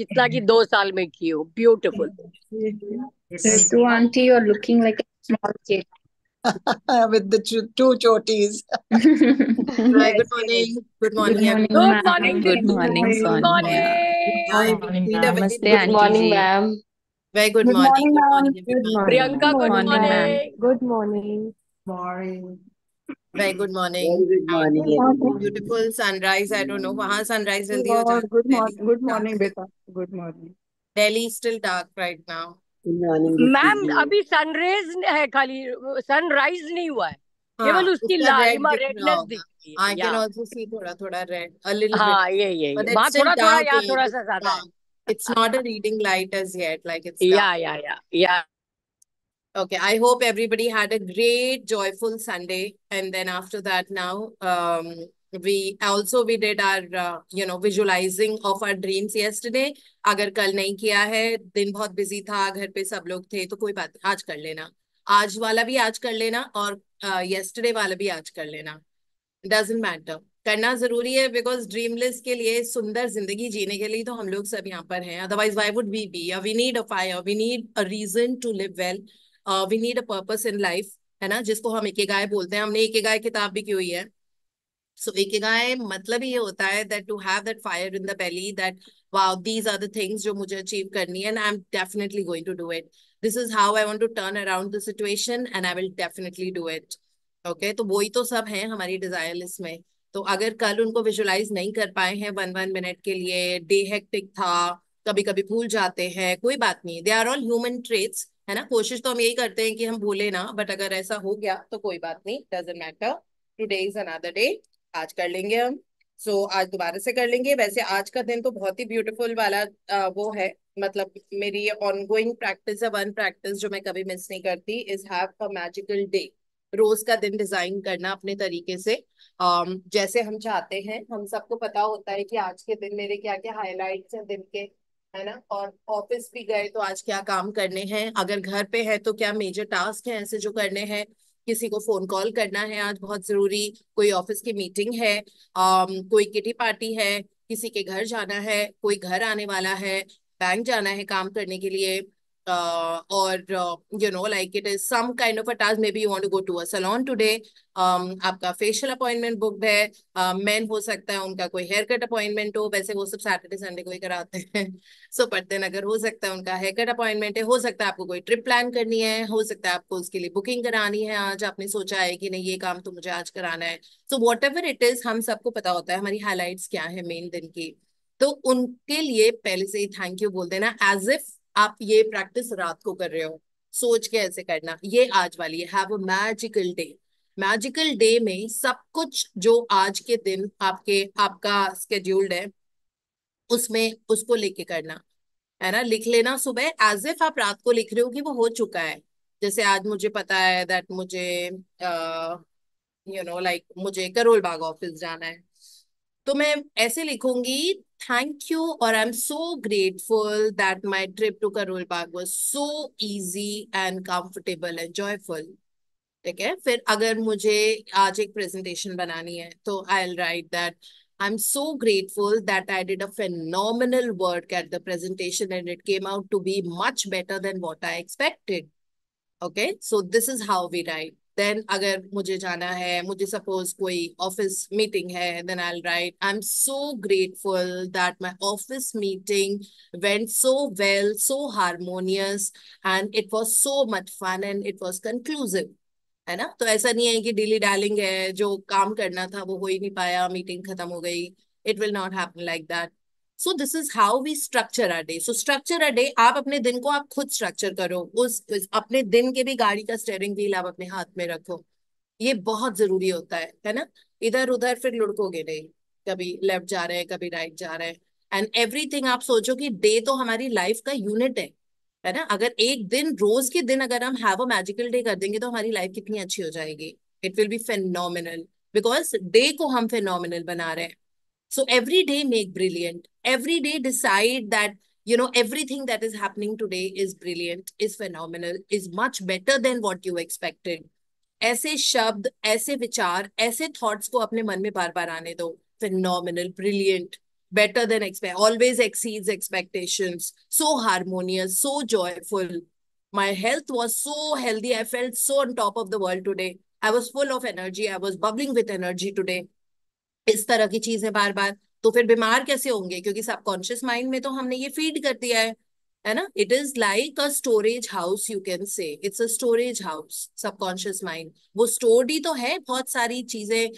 जितना कि दो साल में की हो beautiful too aunty you are looking like small kid with the two, two chotis. Hi, good morning. Good morning. Good morning. Good morning, Sonia. Hi, Namaste, Good morning, ma'am. Very good, good morning. morning, good morning. Priyanka, good morning. Good morning. Good morning. morning. Very good morning beautiful sunrise I don't know वहां sunrise जल्दी हो जाता good morning good morning beta good morning delhi still dark right now ma'am अभी sunrise है खाली sunrise नहीं हुआ है हाँ, केवल उसकी लालिमा रेडनेस रही है आई कैन आल्सो सी थोड़ा थोड़ा रेड अ लिटिल हां ये ये वहां थोड़ा थोड़ा या थोड़ा सा ज्यादा it's not a reading light as yet like it's yeah yeah yeah या Okay, I hope everybody had a great, joyful Sunday. And then after that now, um, we also we did our uh, you know visualizing of our dreams yesterday अगर कल नहीं किया है दिन बहुत busy था घर पे सब लोग थे तो कोई बात नहीं आज कर लेना आज वाला भी आज कर लेना और यस्टरडे uh, वाला भी आज कर लेना डजेंट मैटर करना जरूरी है बिकॉज ड्रीम लिस्ट के लिए सुंदर जिंदगी जीने के लिए तो हम लोग सब यहाँ पर हैं otherwise why would be be we need a fire we need a reason to live well well. We need a purpose in life है ना जिसको हम एक गाय बोलते हैं हमने एक गाय किताब भी की हुई है सो so, एक गाय मतलब ये होता है that to have that fire in the belly that wow these are the things जो मुझे अचीव करनी है and I am definitely going to do it this is how I want to turn around the situation and I will definitely do it okay तो वही तो सब है हमारी डिजायर लिस्ट में तो अगर कल उनको विजुलाइज नहीं कर पाए हैं वन वन मिनट के लिए डे हेक्टिक था कभी कभी भूल जाते हैं कोई बात नहीं they are all human traits है ना कोशिश तो हम यही करते हैं कि हम भूले ना बट अगर ऐसा हो गया तो कोई बात नहीं doesn't matter today is another day आज कर लेंगे हम सो so, आज दोबारा से कर लेंगे वैसे आज का दिन तो बहुत ही ब्यूटीफुल वाला आ, वो है मतलब मेरी ऑन ऑनगोइंग प्रैक्टिस है वन प्रैक्टिस जो मैं कभी मिस नहीं करती is have a magical day रोज का दिन डिजाइन करना अपने तरीके से um, जैसे हम चाहते हैं हम सबको पता होता है कि आज के दिन मेरे क्या क्या हाईलाइट्स हैं दिन के है ना और ऑफिस भी गए तो आज क्या काम करने हैं अगर घर पे है तो क्या मेजर टास्क है ऐसे जो करने हैं किसी को फोन कॉल करना है आज बहुत जरूरी कोई ऑफिस की मीटिंग है आ, कोई किटी पार्टी है किसी के घर जाना है कोई घर आने वाला है बैंक जाना है काम करने के लिए uh, or uh, you know like it is some kind of a task maybe you want to go to a salon today um, aapka facial appointment booked hai uh, men हो सकता है उनका कोई haircut appointment ho वैसे वो सब Saturday Sunday ko hi karate hain so but then अगर हो सकता है उनका haircut appointment hai ho sakta hai aapko koi trip plan karni hai ho sakta hai aapko uske liye booking karani hai aaj aapne socha hai ki nahi ye kaam to mujhe aaj karana hai so whatever it is hum sabko pata hota hai hamari highlights kya hai main din ki तो उनके लिए पहले से ही thank you बोल देना as if आप ये practice रात को कर रहे हो सोच के ऐसे करना ये आज वाली है have a magical day magical day में सब कुछ जो आज के दिन आपके आपका स्केड्यूल्ड है उसमें उसको लेके करना है ना लिख लेना सुबह एज इफ आप रात को लिख रहे हो कि वो हो चुका है जैसे आज मुझे पता है दैट मुझे यू नो लाइक मुझे करोल बाग ऑफिस जाना है तो मैं ऐसे लिखूंगी thank you or I'm so grateful that my trip to Karol Bagh was so easy and comfortable and joyful. ठीक है फिर अगर मुझे आज एक प्रेजेंटेशन बनानी है तो I'll write that I am so grateful that I did a phenomenal work at the presentation and it came out to be much better than what I expected okay so this is how we write then अगर मुझे जाना है मुझे suppose कोई office meeting है then I write I am so grateful that my office meeting went so well so harmonious and it was so much fun and it was conclusive है ना तो ऐसा नहीं है कि डेली डालिंग है जो काम करना था वो हो ही नहीं पाया मीटिंग खत्म हो गई it will not happen like that so this is how we structure a day so structure a day आप अपने दिन को आप खुद स्ट्रक्चर करो उस, अपने दिन के भी गाड़ी का स्टेयरिंग व्हील आप अपने हाथ में रखो ये बहुत जरूरी होता है है ना इधर उधर फिर लुड़कोगे नहीं कभी लेफ्ट जा रहे हैं कभी राइट जा रहे हैं एंड एवरीथिंग आप सोचो कि डे तो हमारी लाइफ का यूनिट है है ना अगर एक दिन रोज के दिन अगर हम हैव अ मैजिकल डे कर देंगे तो हमारी लाइफ कितनी अच्छी हो जाएगी it will be phenomenal because day को हम फेनोमिनल बना रहे हैं So every day make brilliant. Every day decide that, you know, everything that is happening today is brilliant, is phenomenal, is much better than what you expected. ऐसे शब्द ऐसे विचार ऐसे थॉट्स को अपने मन में बार बार आने दो phenomenal, brilliant, better than expect, always exceeds expectations, so harmonious, so joyful. My health was so healthy. I felt so on top of the world today. I was full of energy. I was bubbling with energy today. इस तरह की चीजें बार बार तो फिर बीमार कैसे होंगे क्योंकि सबकॉन्शियस माइंड में तो हमने ये फीड कर दिया है है ना it is like a storage house you can say it's a storage house subconscious mind वो स्टोर्ड ही तो है बहुत सारी चीजें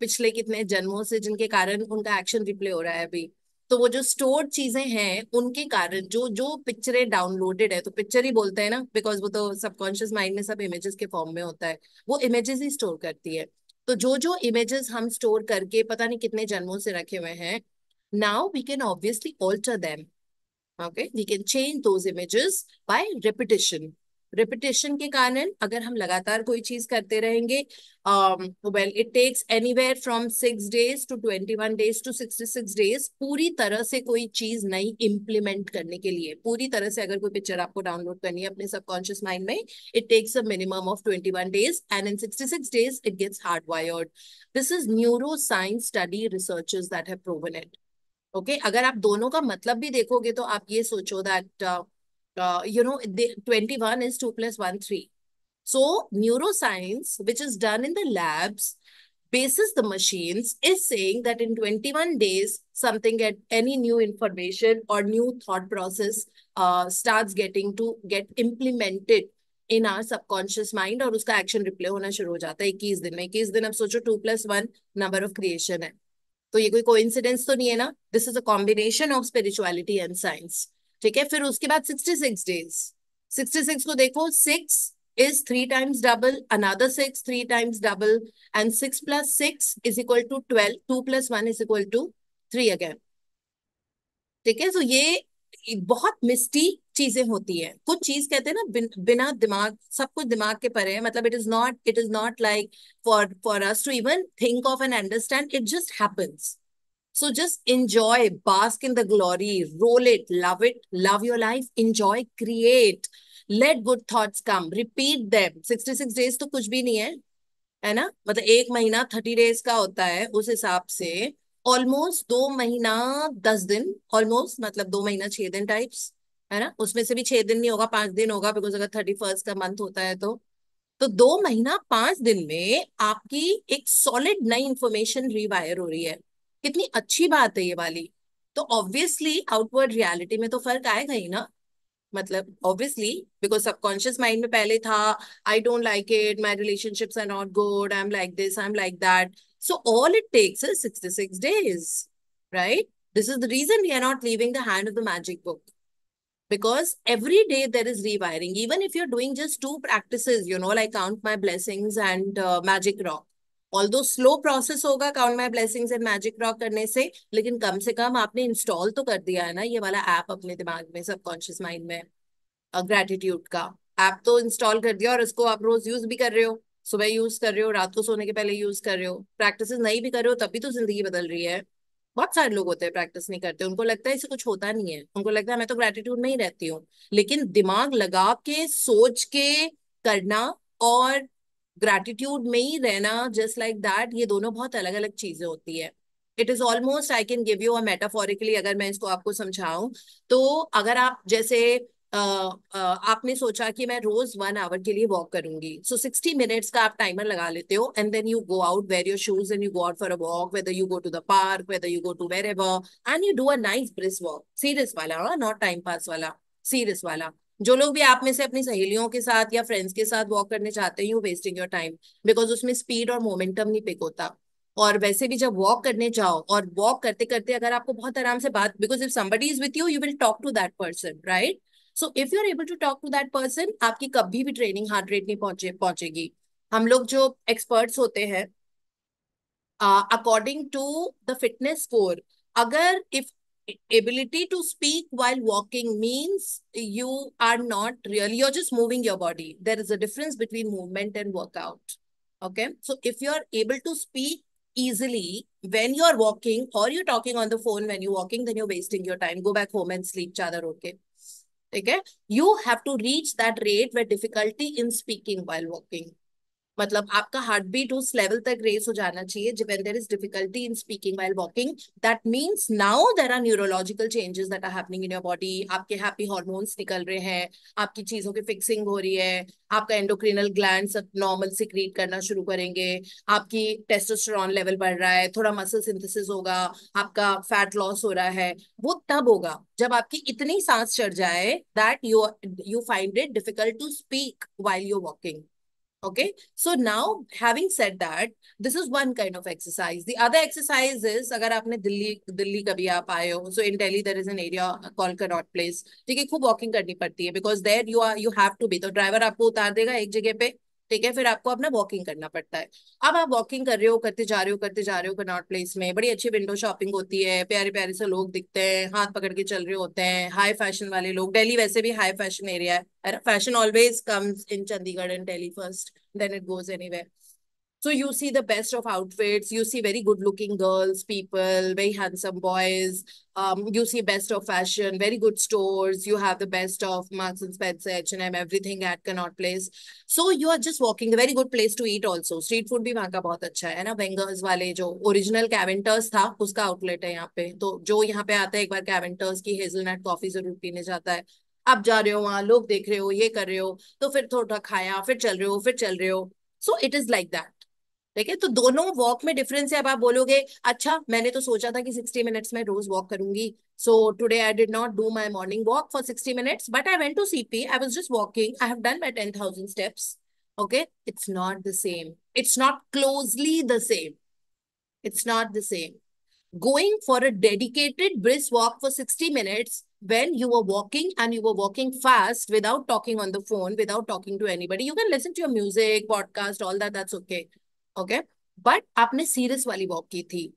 पिछले कितने जन्मों से जिनके कारण उनका एक्शन रिप्ले हो रहा है अभी तो वो जो स्टोर्ड चीजें हैं उनके कारण जो जो पिक्चरें डाउनलोडेड है तो पिक्चर ही बोलते हैं ना बिकॉज वो तो सबकॉन्शियस माइंड में सब इमेजेस के फॉर्म में होता है वो इमेजेस ही स्टोर करती है तो जो जो इमेजेस हम स्टोर करके पता नहीं कितने जन्मों से रखे हुए हैं now we can obviously alter them okay we can change those images by repetition repetition के कारण अगर हम लगातार कोई चीज करते रहेंगे well it takes anywhere from six days to twenty one days to sixty six days पूरी तरह से कोई चीज नई इम्प्लीमेंट करने के लिए पूरी तरह से अगर कोई पिक्चर आपको डाउनलोड करनी है अपने सबकॉन्शियस माइंड में it takes a minimum of twenty one days and in sixty six days it gets hard wired this is neuro science study researchers that है प्रोवन इट अगर आप दोनों का मतलब भी देखोगे तो आप ये सोचो that uh, Uh, you know, the 21 is 2 plus 1, 3. So neuroscience, which is done in the labs, basis the machines, is saying that in 21 days, something at any new information or new thought process uh, starts getting to get implemented in our subconscious mind or uska action reply hona shuru ho jata hai 21 din mein 21 din ab socho 2 plus 1 number of creation hai So, ye koi coincidence to nahi this is a combination of spirituality and science ठीक है फिर उसके बाद sixty six days sixty six को देखो six is three times double another six three times double and six plus six is equal to twelve two plus one is equal to three again ठीक है सो तो ये बहुत मिस्टी चीजें होती है कुछ चीज कहते हैं ना बिन, बिना दिमाग सब कुछ दिमाग के परे है मतलब it is not it is not like for for us to even think of and understand it just happens So just enjoy, bask in the glory, roll it, love it, love your life, enjoy, create. Let good thoughts come repeat them 66 days तो कुछ भी नहीं है है ना मतलब एक महीना थर्टी डेज का होता है उस हिसाब से ऑलमोस्ट दो महीना दस दिन ऑलमोस्ट मतलब दो महीना छह दिन टाइप्स है ना उसमें से भी छह दिन नहीं होगा पांच दिन होगा बिकॉज अगर थर्टी फर्स्ट का मंथ होता है तो तो दो महीना पांच दिन में आपकी एक सॉलिड नई इंफॉर्मेशन रिवायर हो रही है कितनी अच्छी बात है ये वाली तो ऑब्वियसली आउटवर्ड रियलिटी में तो फर्क आएगा ही ना मतलब ऑब्वियसली बिकॉज सबकॉन्शियस माइंड में पहले था I don't like it my relationships are not good I am like this I am like that so all it takes sixty six days right this is the reason we are not living the hand of the magic book because every day there is rewiring even if you're doing just two practices you know like count my blessings and uh, magic rock although slow process होगा count my blessing and magic draw करने से लेकिन कम से कम आपने install तो कर दिया है ना ये वाला ऐप अपने दिमाग में सबकॉन्शियस माइंड में ग्रेटिट्यूड का ऐप तो इंस्टॉल कर दिया और इसको आप रोज यूज भी कर रहे हो सुबह यूज कर रहे हो रात को सोने के पहले यूज कर रहे हो प्रैक्टिस नहीं भी कर रहे हो तभी तो जिंदगी बदल रही है बहुत सारे लोग होते हैं प्रैक्टिस नहीं करते उनको लगता है इसे कुछ होता नहीं है उनको लगता है मैं तो ग्रेटिट्यूड में ही रहती हूँ लेकिन दिमाग लगा के सोच के करना और ग्रेटिट्यूड में ही रहना जस्ट लाइक दैट ये दोनों बहुत अलग अलग चीजें होती है it is almost I can give you a metaphorically अगर मैं इसको आपको समझाऊं तो अगर आप जैसे Uh, uh, आपने सोचा कि मैं रोज वन आवर के लिए वॉक करूंगी सो सिक्सटी मिनट्स का आप टाइमर लगा लेते हो and then you go out wear your shoes and you go out for a walk whether you go to the park whether you go to wherever and you do a nice brisk walk serious वाला not time pass वाला serious वाला जो लोग भी आप में से अपनी सहेलियों के साथ या फ्रेंड्स के साथ वॉक करने चाहते हैं you wasting your time because उसमें स्पीड और मोमेंटम नहीं पिक होता और वैसे भी जब वॉक करने जाओ और वॉक करते करते अगर आपको बहुत आराम से बात because if somebody is with you you will talk to that person right so if you are able to talk to that person आपकी कभी भी ट्रेनिंग हार्ट रेट नहीं पहुंचे पहुंचेगी हम लोग जो एक्सपर्ट्स होते हैं according to the fitness score अगर if ability to speak while walking means you are not really, you're just moving your body. There is a difference between movement and workout. Okay. So if you're able to speak easily when you're walking or you're talking on the phone when you're walking, then you're wasting your time. Go back home and sleep, chadar, okay? Okay. You have to reach that rate where difficulty in speaking while walking. मतलब आपका heart beat उस level तक race हो जाना चाहिए in neurological changes that are happening in your body आपके happy hormones निकल रहे हैं आपकी चीजों की फिक्सिंग हो रही है आपका एंडोक्रिनल ग्लैंड नॉर्मल सिक्रीट करना शुरू करेंगे आपकी टेस्टोस्टेरॉन लेवल बढ़ रहा है थोड़ा मसल सिंथेसिस होगा आपका फैट लॉस हो रहा है वो तब होगा जब आपकी इतनी सांस चढ़ जाए that you you find it difficult to speak while you're walking Okay, so now having said that, this is one kind of exercise. The other exercise is, agar aapne delhi delhi kabhi aap aaye ho so in Delhi there is an area called karot Place. theek hai khub walking karni padti hai because there you are you have to be. the driver aapko utar dega ek jagah pe ठीक है फिर आपको अपना walking करना पड़ता है अब आप वॉकिंग कर रहे हो करते जा रहे हो करते जा रहे हो कनॉट प्लेस में बड़ी अच्छी विंडो शॉपिंग होती है प्यारे प्यारे से लोग दिखते हैं हाथ पकड़ के चल रहे होते हैं हाई फैशन वाले लोग डेली वैसे भी हाई फैशन एरिया है fashion always comes in Chandigarh and Delhi first then it goes any So you see the best of outfits, you see very good looking girls, people, very handsome boys, um, you see best of fashion, very good stores, you have the best of Marks and Spencer, H&M, everything at Cannot Place. So you are just walking, a very good place to eat also. Street food bhi ka bahut acha hai, na? Bengals wale jo original Caventers tha, uska outlet hai yahan pe. To jo yahan pe aata hai, ek bar Caventers ki hazelnut coffee zarur peene jata hai. Ab ja rahe ho wahan, log dekh rahe ho, ye kar rahe ho, to fir thoda khaya, fir chal rahe ho, fir chal rahe ho. So it is like that. ठीक है तो दोनों walk में difference है अब आप बोलोगे अच्छा मैंने तो सोचा था कि सिक्सटी मिनट्स में रोज वॉक करूंगी so today I did not do my morning walk for sixty minutes but I went to CP I was just walking I have done my ten thousand steps okay it's not the same it's not closely the same it's not the same going for a dedicated brisk walk for sixty minutes when you were walking and you are walking fast without talking on the phone without talking to anybody you can listen to your music podcast all that that's okay okay but आपने serious वाली walk की थी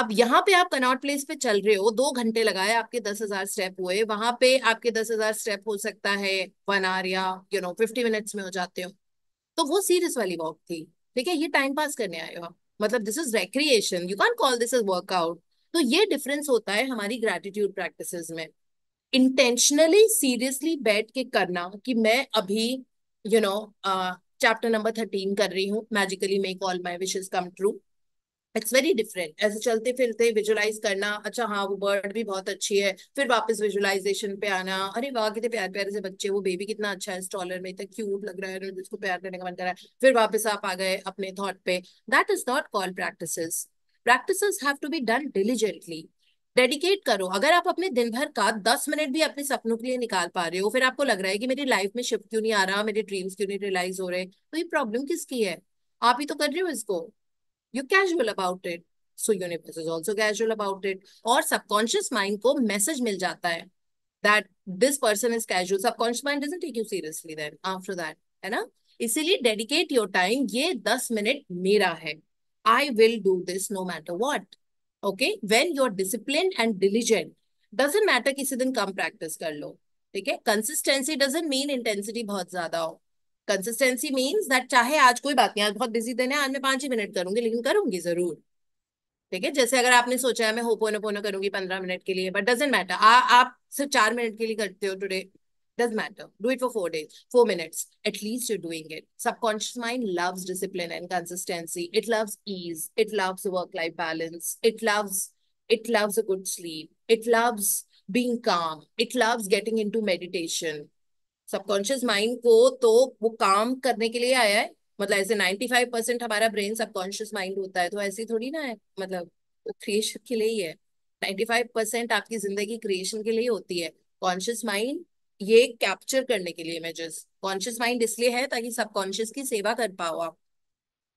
अब यहाँ पे आप Connaught place पे चल रहे हो दो घंटे लगाए आपके दस हजार स्टेप हुए वहां पे आपके दस हजार स्टेप हो सकता है वन आर या यू नो फिफ्टी मिनट्स में हो जाते हो तो वो सीरियस वाली वॉक थी ठीक है ये टाइम पास करने आए हो मतलब this is recreation you can call this is workout तो ये डिफरेंस होता है हमारी ग्रेटिट्यूड प्रैक्टिस में इंटेंशनली सीरियसली बैठ के करना कि मैं अभी you know uh, chapter number thirteen कर रही हूँ magically make all my wishes come true it's very different ऐसे चलते फिरते विजुलाइज करना अच्छा हाँ वो बर्ड भी बहुत अच्छी है फिर वापस विजुलाइजेशन पे आना अरे वाह कितने प्यार प्यारे से बच्चे वो बेबी कितना अच्छा है स्टॉलर में इतना क्यूट लग रहा है जिसको प्यार करने का मन कर रहा है फिर वापस आप आ गए अपने थॉट पे that is not call practice practice have to be done diligently dedicate करो अगर आप अपने दिन भर का दस मिनट भी अपने सपनों के लिए निकाल पा रहे हो फिर आपको लग रहा है कि मेरी लाइफ में शिफ्ट क्यों नहीं आ रहा मेरे ड्रीम्स क्यों नहीं रियलाइज हो रहे तो ये प्रॉब्लम किसकी है आप ही तो कर रहे हो इसको you casual about it so universe is also casual about it और सबकॉन्शियस माइंड को मैसेज मिल जाता है that this person is casual subconscious mind doesn't take you seriously then after that है ना इसीलिए डेडिकेट योर टाइम ये दस मिनट मेरा है I will do this no matter what okay when you are discipline and diligent doesn't matter किसी दिन कम practice कर लो ठीक है कंसिस्टेंसी डजेंट मीन इंटेंसिटी बहुत ज्यादा हो कंसिस्टेंसी मीन्स दैट चाहे आज कोई बात नहीं आज बहुत बिजी दिन है आज मैं पांच ही मिनट करूंगी लेकिन करूंगी जरूर ठीक है जैसे अगर आपने सोचा है मैं हो पोनो पोनो करूंगी पंद्रह मिनट के लिए बट डजेंट मैटर आप सिर्फ चार मिनट के लिए करते हो today Doesn't matter. Do it for four days, four minutes. At least you're doing it. Subconscious mind loves discipline and consistency. It loves ease. It loves work-life balance. It loves it loves a good sleep. It loves being calm. It loves getting into meditation. Subconscious mind को तो वो काम करने के लिए आया है मतलब ऐसे 95 परसेंट हमारा ब्रेन सबकॉन्शियस माइंड होता है तो ऐसे थोड़ी ना है मतलब वो क्रिएशन के लिए ही है 95 परसेंट आपकी जिंदगी क्रिएशन के लिए होती है कॉन्शियस माइंड ये कैप्चर करने के लिए इमेजेस कॉन्शियस माइंड इसलिए है ताकि सबकॉन्शियस की सेवा कर पाओ आप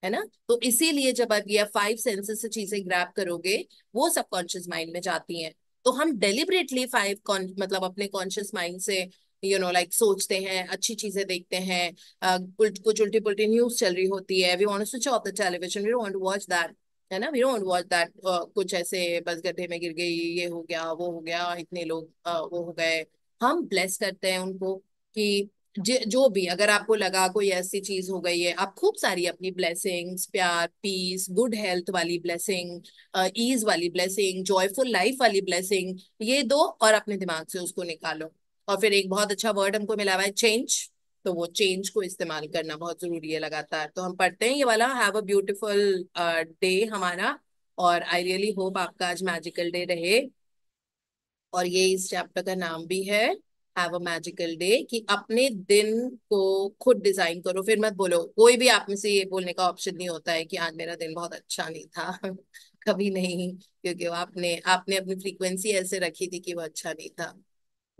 है ना तो इसीलिए जब आप ये फाइव सेंसेस से चीजें ग्रैप करोगे वो सबकॉन्शियस माइंड में जाती हैं तो हम डेलिबरेटली फाइव मतलब अपने कॉन्शियस माइंड से यू नो लाइक सोचते हैं अच्छी चीजें देखते हैं uh, कुछ उल्टी पुलटी न्यूज चल रही होती है we want switch off the television we don't watch that है ना वी डोंट वॉच दैट कुछ ऐसे बस गड्ढे में गिर गई ये हो गया वो हो गया इतने लोग uh, वो हो गए हम ब्लेस करते हैं उनको कि जो भी अगर आपको लगा कोई ऐसी चीज हो गई है आप खूब सारी अपनी ब्लेसिंग्स प्यार पीस गुड हेल्थ वाली ब्लेसिंग ईज वाली ब्लेसिंग जॉयफुल लाइफ वाली ब्लेसिंग ये दो और अपने दिमाग से उसको निकालो और फिर एक बहुत अच्छा वर्ड हमको मिला हुआ है चेंज तो वो चेंज को इस्तेमाल करना बहुत जरूरी है लगातार तो हम पढ़ते हैं ये वाला हैव अ ब्यूटिफुल डे हमारा और आई रियली होप आपका आज मैजिकल डे रहे और ये इस चैप्टर का नाम भी है हैव अ मैजिकल डे कि अपने दिन को खुद डिजाइन करो फिर मत बोलो कोई भी आप में से ये बोलने का ऑप्शन नहीं होता है कि आज मेरा दिन बहुत अच्छा नहीं था कभी नहीं क्योंकि वो आपने आपने अपनी फ्रीक्वेंसी ऐसे रखी थी कि वो अच्छा नहीं था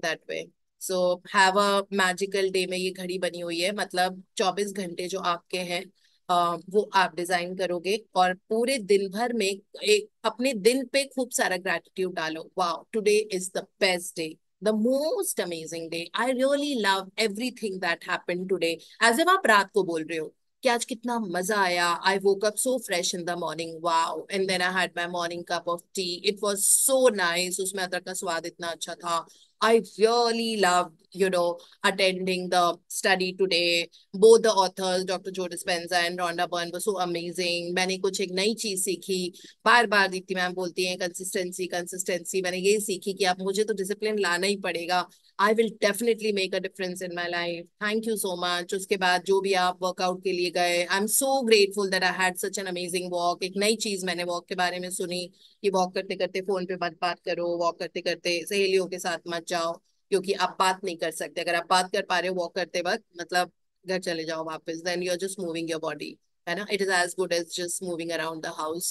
that way so have a magical day में ये घड़ी बनी हुई है मतलब चौबीस घंटे जो आपके हैं वो आप डिजाइन करोगे और पूरे दिन भर में एक अपने दिन पे खूब सारा ग्रेटिट्यूड डालो wow today is the best day the most amazing day I really love everything that happen today as ever आप रात को बोल रहे हो कि आज कितना मजा आया I woke up so fresh in the morning wow and then I had my morning cup of tea it was so nice उसमें अदरक का स्वाद इतना अच्छा था I really loved, you know, attending the study today. Both the authors, Dr. Joe Dispenza and Rhonda Byrne, were so amazing. मैंने कुछ एक नई चीज सीखी बार बार दीप्ति मैम बोलती हैं consistency, consistency. मैंने ये सीखी कि आप मुझे तो डिसिप्लिन लाना ही पड़ेगा I will definitely make a difference in my life thank you so much उसके बाद जो भी आप वर्कआउट के लिए गए I am so grateful that I had such an amazing walk एक नई चीज मैंने वॉक के बारे में सुनी कि वॉक करते करते फोन पे मत बात करो वॉक करते करते सहेलियों के साथ मत जाओ क्योंकि आप बात नहीं कर सकते अगर आप बात कर पा रहे हो वॉक करते वक्त मतलब घर चले जाओ वापस then you are just moving your body है ना it is as good as just moving around the house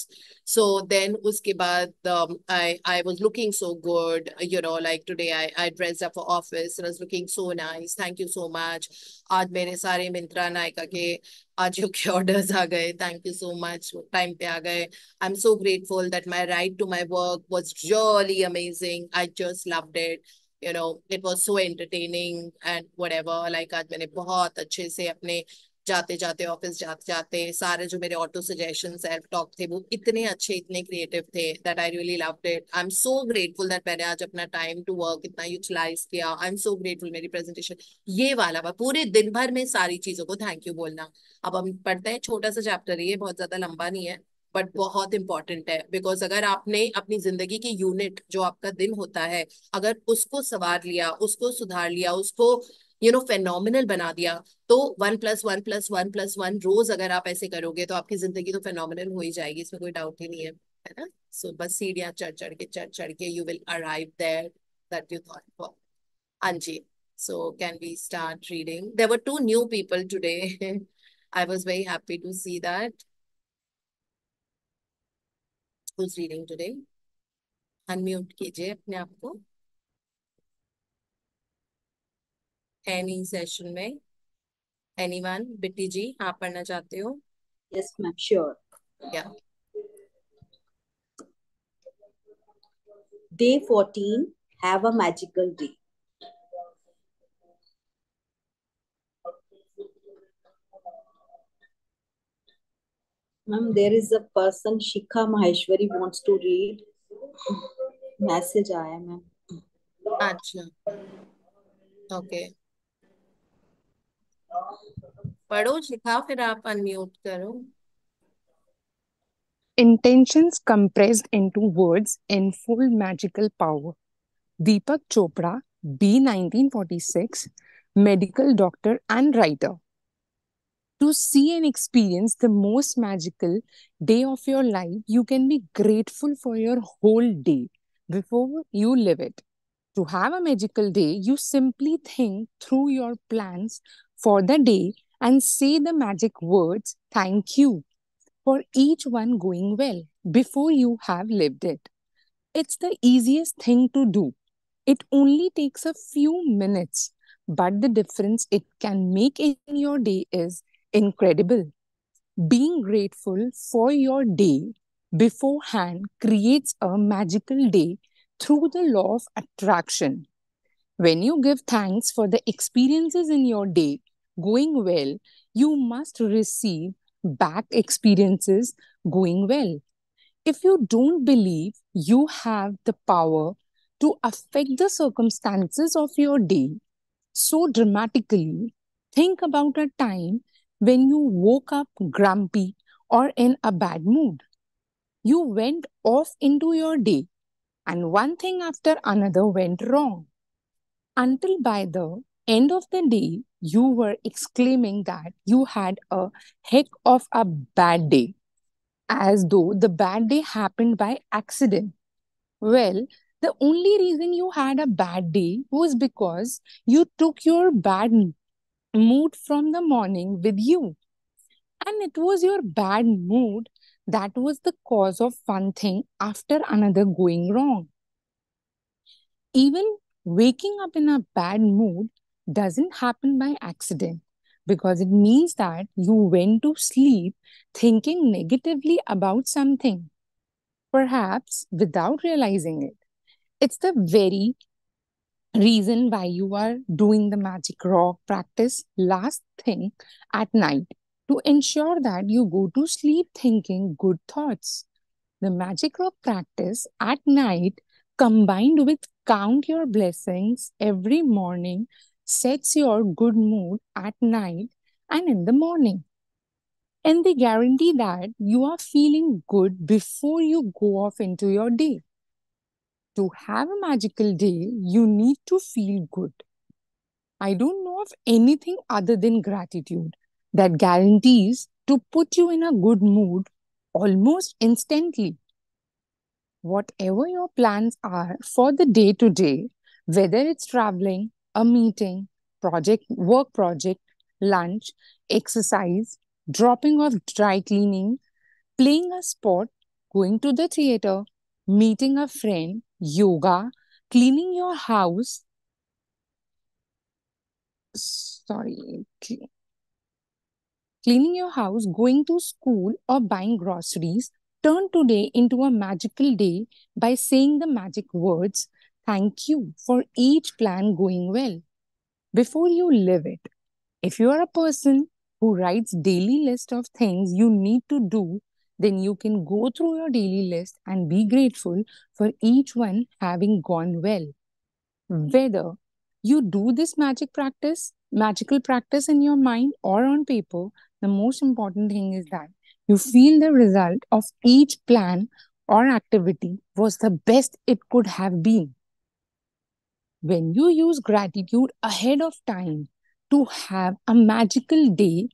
so then उसके बाद I I was looking so good you know like today I I dress up for office was looking so nice thank you so much आज मेरे सारे मिंत्रा नायका के आज के orders आ गए thank you so much time पे आ गए I am so grateful that my ride to my work was really amazing I just loved it you know it was so entertaining and whatever like आज मैंने बहुत अच्छे से अपने जाते जाते ऑफिस जाते जाते सारे जो मेरे ऑटो सजेशन सेल्फ टॉक थे वो इतने अच्छे इतने क्रिएटिव थे that I really love it I am so grateful that मैंने आज अपना टाइम टू वर्क इतना यूटिलाइज किया आई एम सो ग्रेटफुल मेरी प्रेजेंटेशन ये वाला मैं पूरे दिन भर में सारी चीजों को थैंक यू बोलना अब हम पढ़ते हैं छोटा सा चैप्टर ये बहुत ज्यादा लंबा नहीं है बट बहुत इंपॉर्टेंट है बिकॉज अगर आपने अपनी जिंदगी की यूनिट जो आपका दिन होता है अगर उसको सवार लिया उसको सुधार लिया उसको यू नो फेनोमिनल बना दिया तो one plus one plus one plus one रोज अगर आप ऐसे करोगे तो आपकी जिंदगी तो फेनोमिनल हो ही जाएगी इसमें कोई डाउट ही नहीं है है ना सो so, बस सीढ़ियाँ चढ़ चढ़ के चढ़ चढ़ के you will arrive there that you thought for हाँ जी so can we start reading there were two new people today I was very happy to see that who's reading today unmute कीजिए अपने आप को एनी नहीं session में anyone बिट्टी जी आप पढ़ना चाहते हो यस मैम श्योर या day fourteen have a magical day ma'am there is a person Shikha Maheshwari wants to read message आया मैम अच्छा ओके okay. पढ़ो सिखाओ फिर आप अनम्यूट करो Intentions compressed into words in full magical power. Deepak Chopra, B 1946, medical doctor and writer. To see and experience the most magical day of your life, you can be grateful for your whole day before you live it. To have a magical day, you simply think through your plans for the day and say the magic words, thank you, for each one going well before you have lived it. It's the easiest thing to do. It only takes a few minutes, but the difference it can make in your day is incredible. Being grateful for your day beforehand creates a magical day through the law of attraction. When you give thanks for the experiences in your day, going well, you must receive back experiences going well. If you don't believe you have the power to affect the circumstances of your day so dramatically, think about a time when you woke up grumpy or in a bad mood. You went off into your day, and one thing after another went wrong. Until by the end of the day, you were exclaiming that you had a heck of a bad day, as though the bad day happened by accident. Well, the only reason you had a bad day was because you took your bad mood from the morning with you. And it was your bad mood that was the cause of one thing after another going wrong. Even waking up in a bad mood doesn't happen by accident because it means that you went to sleep thinking negatively about something, perhaps without realizing it. It's the very reason why you are doing the magic rock practice last thing at night to ensure that you go to sleep thinking good thoughts. The magic rock practice at night combined with count your blessings every morning sets your good mood at night and in the morning. And they guarantee that you are feeling good before you go off into your day. To have a magical day, you need to feel good. I don't know of anything other than gratitude that guarantees to put you in a good mood almost instantly. Whatever your plans are for the day today, whether it's traveling, a meeting, project, work project, lunch, exercise, dropping off dry cleaning, playing a sport, going to the theater, meeting a friend, yoga, cleaning your house. Sorry. Cleaning your house, going to school, or buying groceries. Turn today into a magical day by saying the magic words thank you for each plan going well before you live it. If you are a person who writes daily list of things you need to do, then you can go through your daily list and be grateful for each one having gone well. Mm-hmm. Whether you do this magic practice, magical practice in your mind or on paper, the most important thing is that you feel the result of each plan or activity was the best it could have been when you use gratitude ahead of time to have a magical day,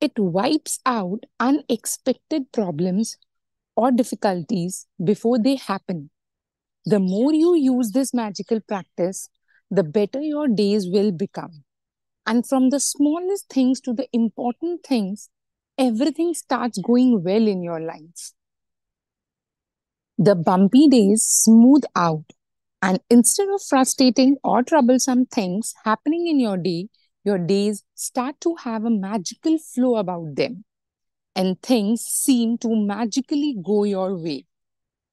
it wipes out unexpected problems or difficulties before they happen. The more you use this magical practice, the better your days will become. And from the smallest things to the important things, everything starts going well in your life. The bumpy days smooth out and instead of frustrating or troublesome things happening in your day, your days start to have a magical flow about them. And things seem to magically go your way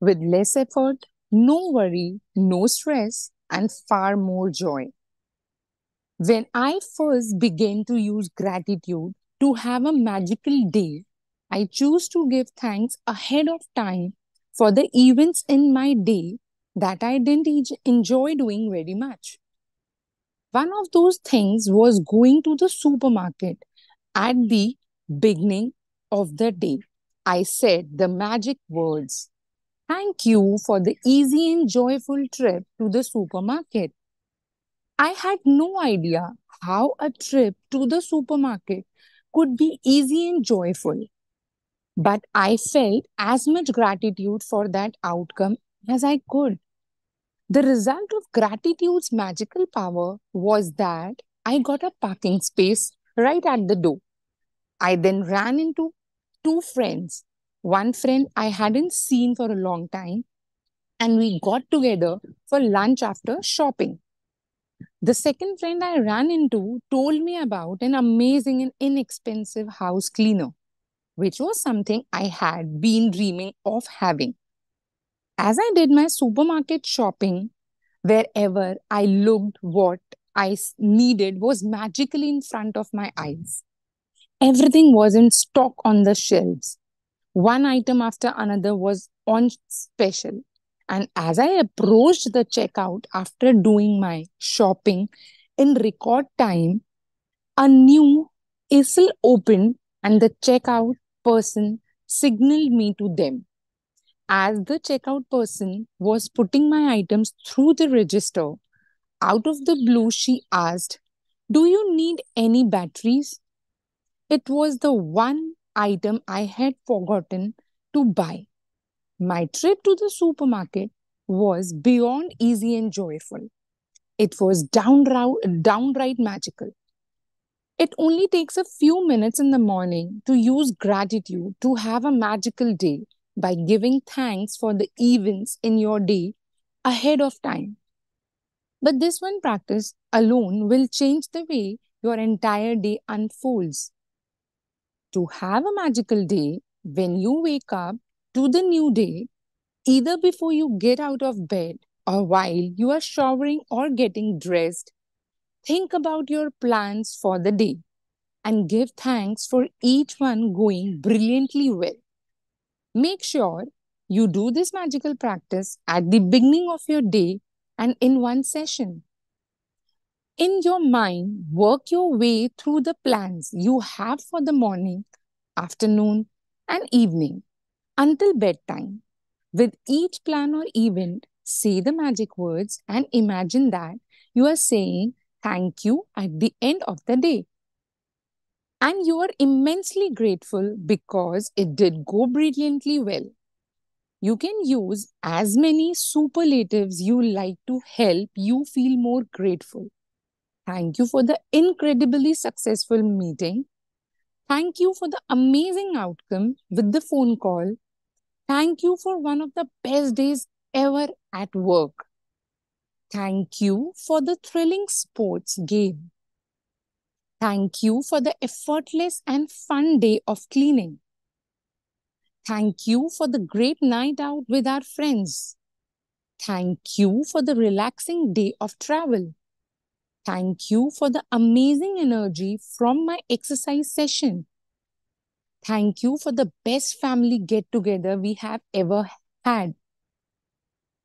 with less effort, no worry, no stress, and far more joy. When I first began to use gratitude to have a magical day, I choose to give thanks ahead of time for the events in my day that I didn't enjoy doing very much. One of those things was going to the supermarket at the beginning of the day. I said the magic words Thank you for the easy and joyful trip to the supermarket. I had no idea how a trip to the supermarket could be easy and joyful. But I felt as much gratitude for that outcome as I could. The result of gratitude's magical power was that I got a parking space right at the door. I then ran into two friends. One friend I hadn't seen for a long time, and we got together for lunch after shopping. The second friend I ran into told me about an amazing and inexpensive house cleaner, which was something I had been dreaming of having as I did my supermarket shopping, wherever I looked, what I needed was magically in front of my eyes. Everything was in stock on the shelves. One item after another was on special. And as I approached the checkout after doing my shopping in record time, a new aisle opened and the checkout person signaled me to them as the checkout person was putting my items through the register, out of the blue, she asked, Do you need any batteries? It was the one item I had forgotten to buy. My trip to the supermarket was beyond easy and joyful. It was downright, downright magical. It only takes a few minutes in the morning to use gratitude to have a magical day by giving thanks for the events in your day ahead of time. But this one practice alone will change the way your entire day unfolds. To have a magical day, when you wake up to the new day, either before you get out of bed or while you are showering or getting dressed, think about your plans for the day and give thanks for each one going brilliantly well. Make sure you do this magical practice at the beginning of your day and in one session. In your mind, work your way through the plans you have for the morning, afternoon, and evening until bedtime. With each plan or event, say the magic words and imagine that you are saying thank you at the end of the day. And you are immensely grateful because it did go brilliantly well. You can use as many superlatives you like to help you feel more grateful. Thank you for the incredibly successful meeting. Thank you for the amazing outcome with the phone call. Thank you for one of the best days ever at work. Thank you for the thrilling sports game. Thank you for the effortless and fun day of cleaning. Thank you for the great night out with our friends. Thank you for the relaxing day of travel. Thank you for the amazing energy from my exercise session. Thank you for the best family get together we have ever had.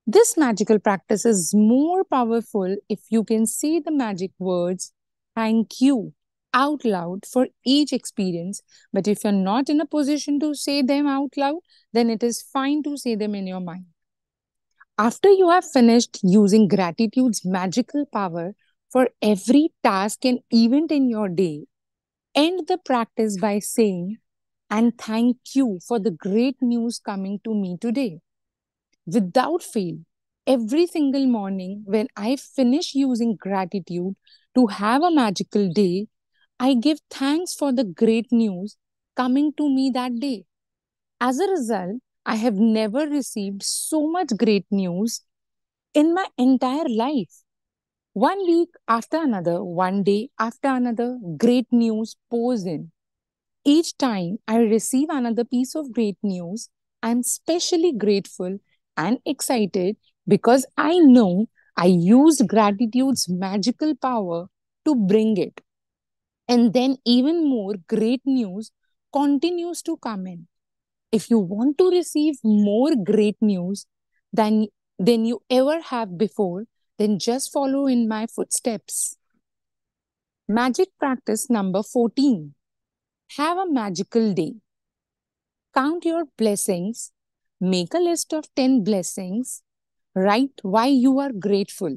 This magical practice is more powerful if you can say the magic words, thank you, out loud for each experience. But if you're not in a position to say them out loud, then it is fine to say them in your mind. After you have finished using gratitude's magical power for every task and event in your day, end the practice by saying, and thank you for the great news coming to me today. Without fail, every single morning when I finish using gratitude to have a magical day, I give thanks for the great news coming to me that day. As a result, I have never received so much great news in my entire life. One week after another, one day after another, great news pours in. Each time I receive another piece of great news, I'm specially grateful and excited because I know I used gratitude's magical power to bring it and then even more great news continues to come in if you want to receive more great news than than you ever have before then just follow in my footsteps magic practice number 14 have a magical day count your blessings make a list of 10 blessings write why you are grateful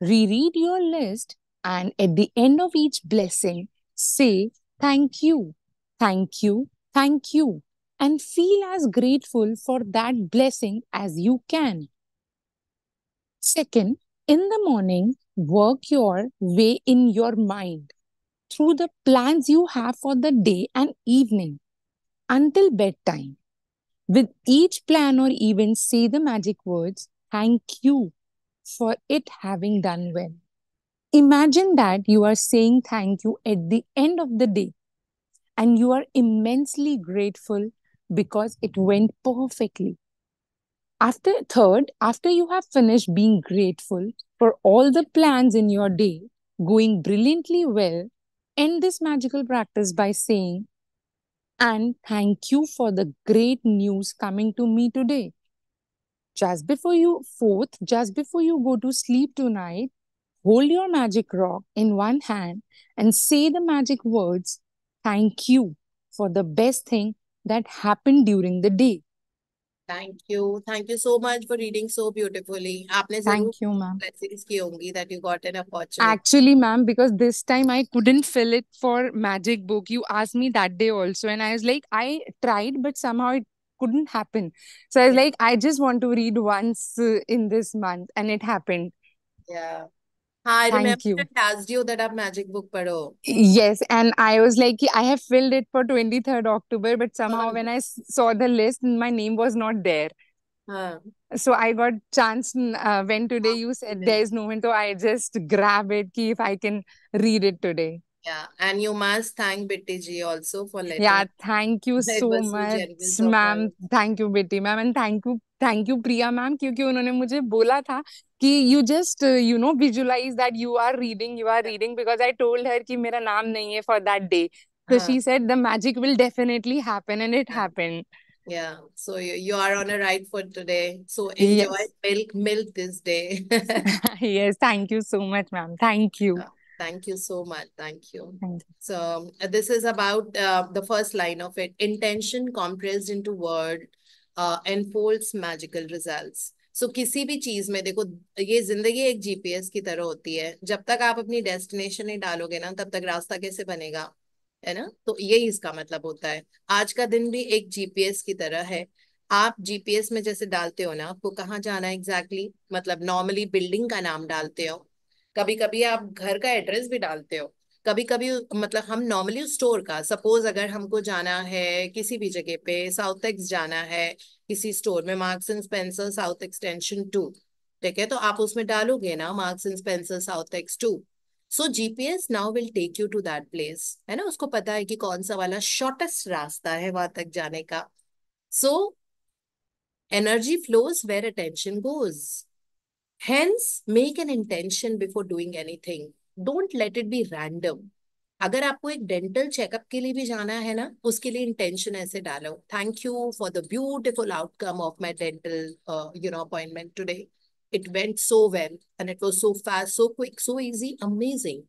reread your list and at the end of each blessing, say, Thank you, thank you, thank you, and feel as grateful for that blessing as you can. Second, in the morning, work your way in your mind through the plans you have for the day and evening until bedtime. With each plan or event, say the magic words, thank you for it having done well. Imagine that you are saying thank you at the end of the day and you are immensely grateful because it went perfectly. After third, after you have finished being grateful for all the plans in your day going brilliantly well, end this magical practice by saying, and thank you for the great news coming to me today. Just before you, fourth, just before you go to sleep tonight, Hold your magic rock in one hand and say the magic words, Thank you for the best thing that happened during the day. Thank you. Thank you so much for reading so beautifully. Thank you, ma'am. Blessings ki hongi that you got an opportunity. Actually, ma'am, because this time I couldn't fill it for magic book. You asked me that day also, and I was like, I tried, but somehow it couldn't happen. So I was like, I just want to read once in this month, and it happened. Yeah. हाँ, I Thank remember you. it asked you that आप magic book पढ़ो. Yes, and I was like, I have filled it for 23rd October, but somehow when I s- saw the list, my name was not there. हाँ, So I got chance uh, when today you said there is no one, so I just grab it ki if I can read it today. yeah. And you must thank Bitti ji also for letting Yeah, thank you It so was so much, generous of her. Ma'am thank you बेटी ma'am and thank you thank you Priya ma'am क्योंकि उन्होंने मुझे बोला था कि you just you know visualize that you are reading you are reading because I told her कि मेरा नाम नहीं है for that day so she said the magic will definitely happen and it happened Yeah, so you, are on a right foot today. So enjoy yes. milk, milk this day. yes, thank you so much, ma'am. Thank you. Thank you so much. Thank you. Thank you. So uh, this is about uh, the first line of it. Intention compressed into word uh, unfolds magical results. So so, किसी भी चीज में देखो ये जिंदगी एक GPS की तरह होती है जब तक आप अपनी डेस्टिनेशन नहीं डालोगे ना तब तक रास्ता कैसे बनेगा है ना तो यही इसका मतलब होता है आज का दिन भी एक जीपीएस की तरह है आप जीपीएस में जैसे डालते हो ना आपको कहाँ जाना है एग्जैक्टली exactly? मतलब नॉर्मली बिल्डिंग का नाम डालते हो कभी कभी आप घर का एड्रेस भी डालते हो कभी कभी मतलब हम नॉर्मली उस स्टोर का सपोज अगर हमको जाना है किसी भी जगह पे साउथ एक्स जाना है किसी स्टोर में Marks and Spencer South Extension two ठीक है तो आप उसमें डालोगे ना Marks and Spencer South Ex two so GPS now will take you to that place है ना उसको पता है कि कौन सा वाला शॉर्टेस्ट रास्ता है वहां तक जाने का so energy flows where attention goes hence make an intention before doing anything don't let it be random अगर आपको एक डेंटल चेकअप के लिए भी जाना है ना उसके लिए इंटेंशन ऐसे डालो thank you for the beautiful outcome of my dental you know appointment today it went so well and it was so fast so quick so easy amazing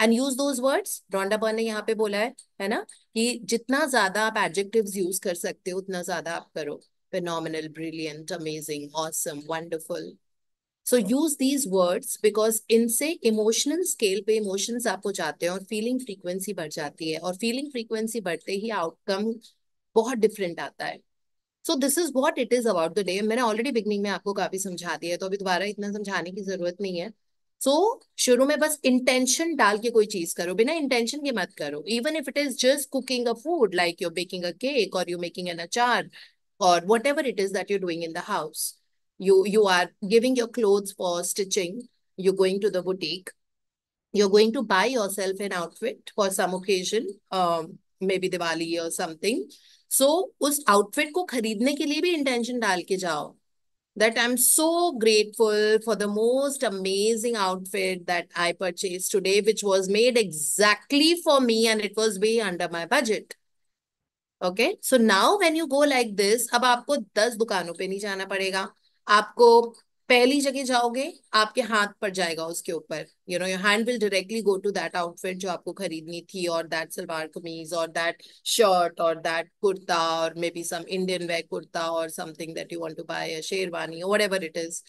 and use those words Rhonda ने यहाँ पे बोला है है ना कि जितना ज्यादा आप एडजेक्टिव यूज कर सकते हो उतना ज्यादा आप करो phenomenal brilliant amazing awesome wonderful so use these words because इनसे इमोशनल स्केल पे इमोशंस आप हो जाते हैं और फीलिंग फ्रीक्वेंसी बढ़ जाती है और फीलिंग फ्रीक्वेंसी बढ़ते ही आउटकम बहुत डिफरेंट आता है so this is what it is about the day मैंने ऑलरेडी बिगनिंग में आपको काफी समझा दिया है तो अभी दोबारा इतना समझाने की जरूरत नहीं है सो so, शुरू में बस इंटेंशन डाल के कोई चीज करो बिना इंटेंशन के मत करो even if it is just cooking a food like your baking a cake और यू मेकिंग एन अचार और whatever it is that you doing in the house you you are giving your clothes for stitching you're going to the boutique you're going to buy yourself an outfit for some occasion um maybe diwali or something so us outfit ko khareedne ke liye bhi intention dal ke jao that i'm so grateful for the most amazing outfit that i purchased today which was made exactly for me and it was way under my budget okay so now when you go like this ab aapko 10 दुकानों पे नहीं जाना पड़ेगा आपको पहली जगह जाओगे आपके हाथ पड़ जाएगा उसके ऊपर you know your hand will directly go to that outfit जो आपको खरीदनी थी और दैट सलवार कमीज और दैट शर्ट और दैट कुर्ता और maybe some Indian wear kurta और something that you want to buy sherwani और ever it is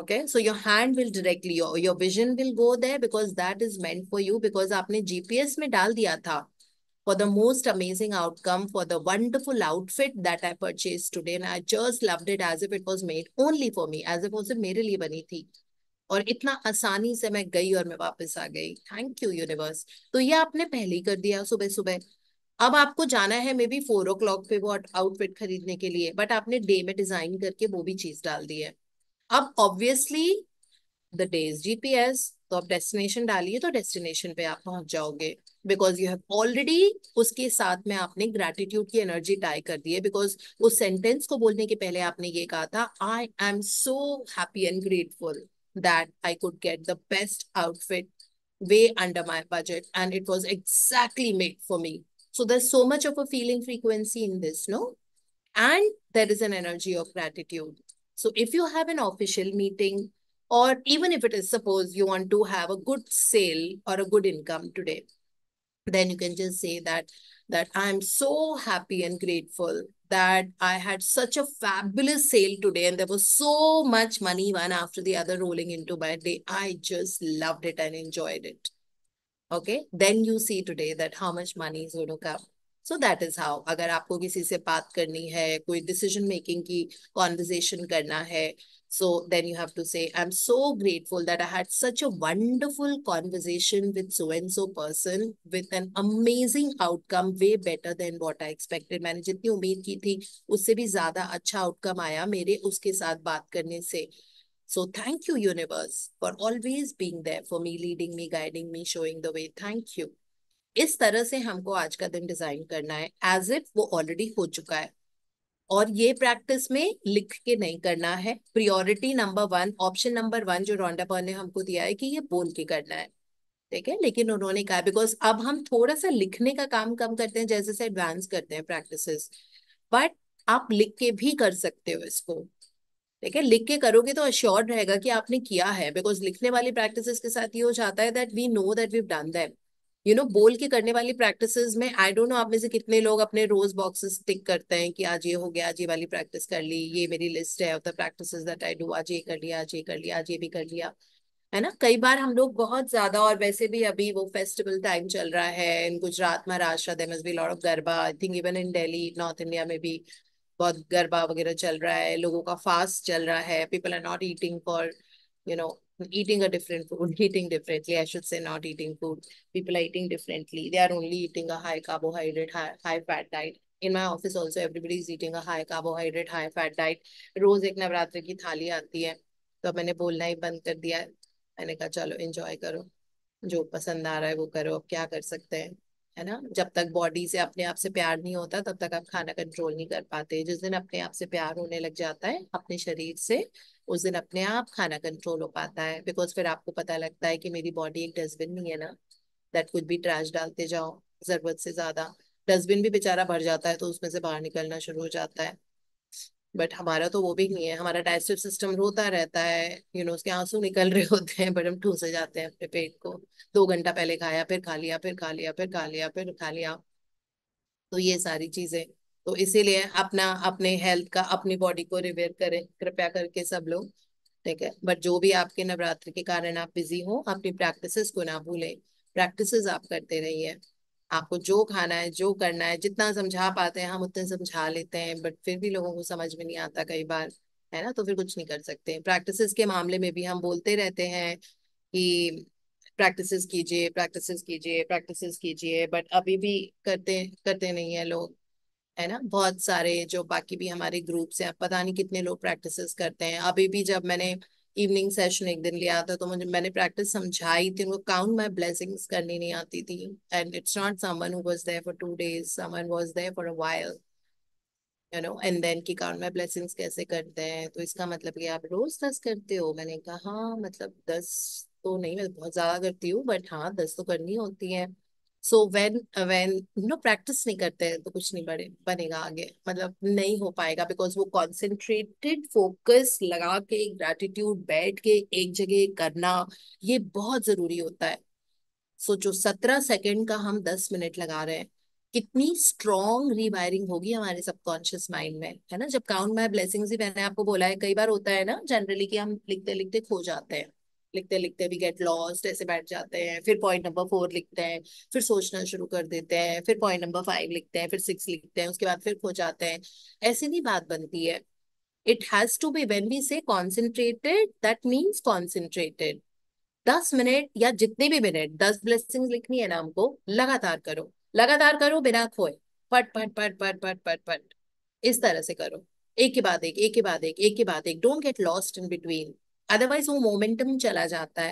okay so your hand will directly your vision will go there because that is meant for you because आपने GPS में डाल दिया था for the most amazing outcome, for the wonderful outfit that I purchased today. And I just loved it as if it was made only for me, as if उसे मेरे लिए बनी थी और इतना आसानी से मैं गई और मैं वापस आ गई थैंक यू यूनिवर्स तो ये आपने पहले ही कर दिया सुबह सुबह अब आपको जाना है maybe four o'clock पे वो आउटफिट खरीदने के लिए बट आपने डे में डिजाइन करके वो भी चीज डाल दी है अब obviously the day is GPS तो आप डेस्टिनेशन डालिए तो डेस्टिनेशन पे आप पहुंच जाओगे बिकॉज यू हैव ऑलरेडी उसके साथ में आपने ग्रेटिट्यूड की एनर्जी टाई कर दी है बिकॉज उस सेंटेंस को बोलने के पहले आपने ये कहा था I am so happy and grateful that I could get the best outfit way under my budget and it was exactly made for me so there so much of a feeling frequency in this no and there is an energy of gratitude so if you have an official meeting or even if it is suppose you want to have a good sale or a good income today then you can just say that that i'm so happy and grateful that i had such a fabulous sale today and there was so much money one after the other rolling into my day i just loved it and enjoyed it okay then you see today that how much money is going to come so that is how अगर आपको किसी से बात करनी है कोई decision making की conversation करना है so then you have to say I am so grateful that I had such a wonderful conversation with so and so person with an amazing outcome way better than what I expected मैंने जितनी उम्मीद की थी उससे भी ज्यादा अच्छा outcome आया मेरे उसके साथ बात करने से so thank you universe for always being there for me leading me guiding me showing the way thank you इस तरह से हमको आज का दिन डिजाइन करना है एज इफ वो ऑलरेडी हो चुका है और ये प्रैक्टिस में लिख के नहीं करना है priority number one option number one जो रौंडापर ने हमको दिया है कि ये बोल के करना है ठीक है लेकिन उन्होंने कहा बिकॉज अब हम थोड़ा सा लिखने का काम कम करते हैं जैसे जैसे एडवांस करते हैं प्रैक्टिसेस बट आप लिख के भी कर सकते हो इसको ठीक है लिख के करोगे तो अश्योर रहेगा कि आपने किया है बिकॉज लिखने वाली प्रैक्टिस के साथ ये हो जाता है that we know that we done that you know बोल के करने वाली प्रैक्टिस में आई डोंट नो आप में से कितने लोग अपने रोज बॉक्सेस टिक करते हैं कि आज ये हो गया आज ये वाली प्रैक्टिस कर ली ये मेरी लिस्ट है of the practice that I do आज ये कर लिया आज ये कर लिया आज ये भी कर लिया है ना कई बार हम लोग बहुत ज्यादा और वैसे भी अभी वो फेस्टिवल टाइम चल रहा है in Gujarat Maharashtra there must be lot of garba I think even in Delhi north India में भी बहुत गरबा वगैरह चल रहा है लोगों का फास्ट चल रहा है people are not eating for you know eating a different food, eating differently. I should say not eating food. People are eating differently. They are only eating a high carbohydrate, high, high fat diet. In my office also, everybody is eating a high carbohydrate, high fat diet. रोज एक नवरात्र की थाली आती है तो अब मैंने बोलना ही बंद कर दिया है मैंने कहा चलो एंजॉय करो जो पसंद आ रहा है वो करो अब क्या कर सकते हैं है ना जब तक बॉडी से अपने आप से प्यार नहीं होता तब तक आप खाना कंट्रोल नहीं कर पाते जिस दिन अपने आप से प्यार होने लग जाता है अपने शरीर से उस दिन अपने आप खाना कंट्रोल हो पाता है बिकॉज फिर आपको पता लगता है कि मेरी बॉडी एक डस्टबिन नहीं है ना दैट कुछ भी ट्रैश डालते जाओ जरूरत से ज्यादा डस्टबिन भी बेचारा भर जाता है तो उसमें से बाहर निकलना शुरू हो जाता है बट हमारा तो वो भी नहीं है हमारा डाइजेस्टिव सिस्टम रोता रहता है यू you नो know, उसके आंसू निकल रहे होते हैं बट हम ठूसे जाते हैं अपने पेट को दो घंटा पहले खाया फिर खा लिया फिर खा लिया फिर खा लिया फिर खा लिया तो ये सारी चीजें तो इसीलिए अपना अपने हेल्थ का अपनी बॉडी को रिवेयर करें कृपया करके सब लोग ठीक है बट जो भी आपके नवरात्र के कारण आप बिजी हो अपनी प्रैक्टिसेस को ना भूलें प्रैक्टिसेस आप करते रहिए आपको जो खाना है जो करना है जितना समझा पाते हैं हम उतना समझा लेते हैं बट फिर भी लोगों को समझ में नहीं आता कई बार है ना तो फिर कुछ नहीं कर सकते प्रैक्टिस के मामले में भी हम बोलते रहते हैं कि प्रैक्टिस कीजिए प्रैक्टिस कीजिए प्रैक्टिस कीजिए बट अभी भी करते करते नहीं है लोग है ना बहुत सारे जो बाकी भी हमारे ग्रुप्स हैं पता नहीं कितने लोग प्रैक्टिसेस करते हैं अभी भी जब मैंने इवनिंग सेशन एक दिन लिया था तो मुझे मैंने प्रैक्टिस समझाई थी उनको काउंट माय ब्लेसिंग्स करनी नहीं आती थी and it's not someone who there for two days someone was there for a while you know and then की काउंट माय ब्लेसिंग्स कैसे करते हैं तो इसका मतलब कि आप रोज दस करते हो मैंने कहा हाँ मतलब दस तो नहीं मैं बहुत ज्यादा करती हूँ बट हाँ दस तो करनी होती है so when when no practice नहीं करते हैं तो कुछ नहीं बने बनेगा आगे मतलब नहीं हो पाएगा बिकॉज वो कॉन्सेंट्रेटेड फोकस लगा के ग्रेटिट्यूड बैठ के एक जगह करना ये बहुत जरूरी होता है सो so, जो सत्रह सेकेंड का हम दस मिनट लगा रहे हैं कितनी स्ट्रॉन्ग रिवायरिंग होगी हमारे सबकॉन्शियस माइंड में है ना जब काउंट माई ब्लेसिंग्स ही मैंने आपको बोला है कई बार होता है ना जनरली कि हम लिखते लिखते खो जाते हैं लिखते लिखते भी गेट लॉस्ट ऐसे बैठ जाते हैं फिर पॉइंट नंबर फोर लिखते हैं फिर सोचना शुरू कर देते हैं फिर पॉइंट नंबर फाइव लिखते हैं फिर सिक्स लिखते हैं उसके बाद फिर खो जाते हैं ऐसे नहीं बात बनती है it has to be when we say concentrated that means concentrated दस मिनट या जितने भी मिनट दस ब्लेसिंग लिखनी है ना हमको लगातार करो लगातार करो बिना खोए पट पट पट पट पट पट पट इस तरह से करो एक के बाद एक एक के बाद एक एक के बाद एक don't get lost in between otherwise वो मोमेंटम चला जाता है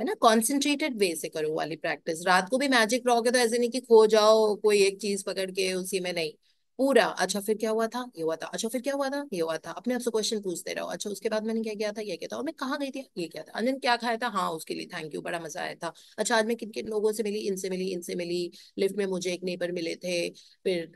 है ना कॉन्सेंट्रेटेड वे से करो वाली प्रैक्टिस रात को भी मैजिक रहोगे तो ऐसे नहीं कि खो जाओ कोई एक चीज पकड़ के उसी में नहीं पूरा अच्छा फिर क्या हुआ था ये हुआ था अच्छा फिर क्या हुआ था ये हुआ था अपने आपसे क्वेश्चन पूछते रहो अच्छा उसके बाद मैंने क्या किया था ये किया था और मैं कहा गई थी ये क्या था अंजन क्या खाया था हाँ उसके लिए थैंक यू बड़ा मजा आया था अच्छा आज मैं किन किन लोगों से मिली इनसे मिली इनसे मिली लिफ्ट में मुझे एक नेबर मिले थे फिर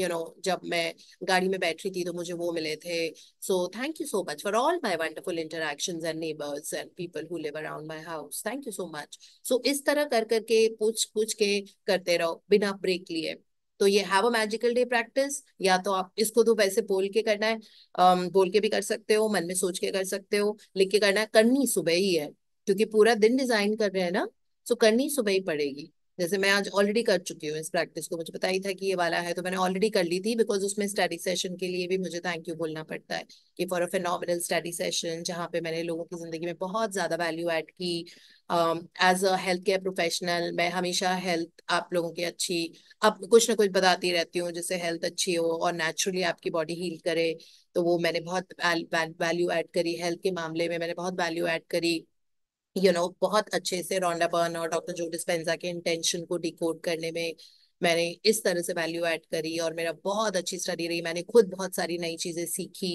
यू नो जब मैं गाड़ी में बैठ रही थी तो मुझे वो मिले थे so thank you so much for all my wonderful interaction and neighbours and people who live around my house thank you so much so इस तरह कर करके पूछ पूछ के करते रहो बिना ब्रेक लिए तो ये have a magical day practice या तो आप इसको तो वैसे बोल के करना है um, बोल के भी कर सकते हो मन में सोच के कर सकते हो लिख के करना है करनी सुबह ही है क्योंकि पूरा दिन डिजाइन कर रहे हैं ना सो करनी सुबह ही पड़ेगी जैसे मैं आज ऑलरेडी कर चुकी हूँ इस प्रैक्टिस को मुझे पता ही था कि ये वाला है तो मैंने ऑलरेडी कर ली थी बिकॉज उसमें स्टडी सेशन के लिए भी मुझे थैंक यू बोलना पड़ता है कि for a phenomenal study session जहाँ पे मैंने लोगों की जिंदगी में बहुत ज्यादा वैल्यू एड की as a health care professional मैं हमेशा हेल्थ आप लोगों की अच्छी अब कुछ ना कुछ बताती रहती हूँ जिससे हेल्थ अच्छी हो और नेचुरली आपकी बॉडी हील करे तो वो मैंने बहुत वैल्यू एड करी हेल्थ के मामले में मैंने बहुत वैल्यू एड करी यू नो बहुत अच्छे से रोंडा बर्न और डॉक्टर जो डिस्पेंसा के इंटेंशन को डिकोड करने में मैंने इस तरह से वैल्यू ऐड करी और मेरा बहुत अच्छी स्टडी रही मैंने खुद बहुत सारी नई चीज़ें सीखी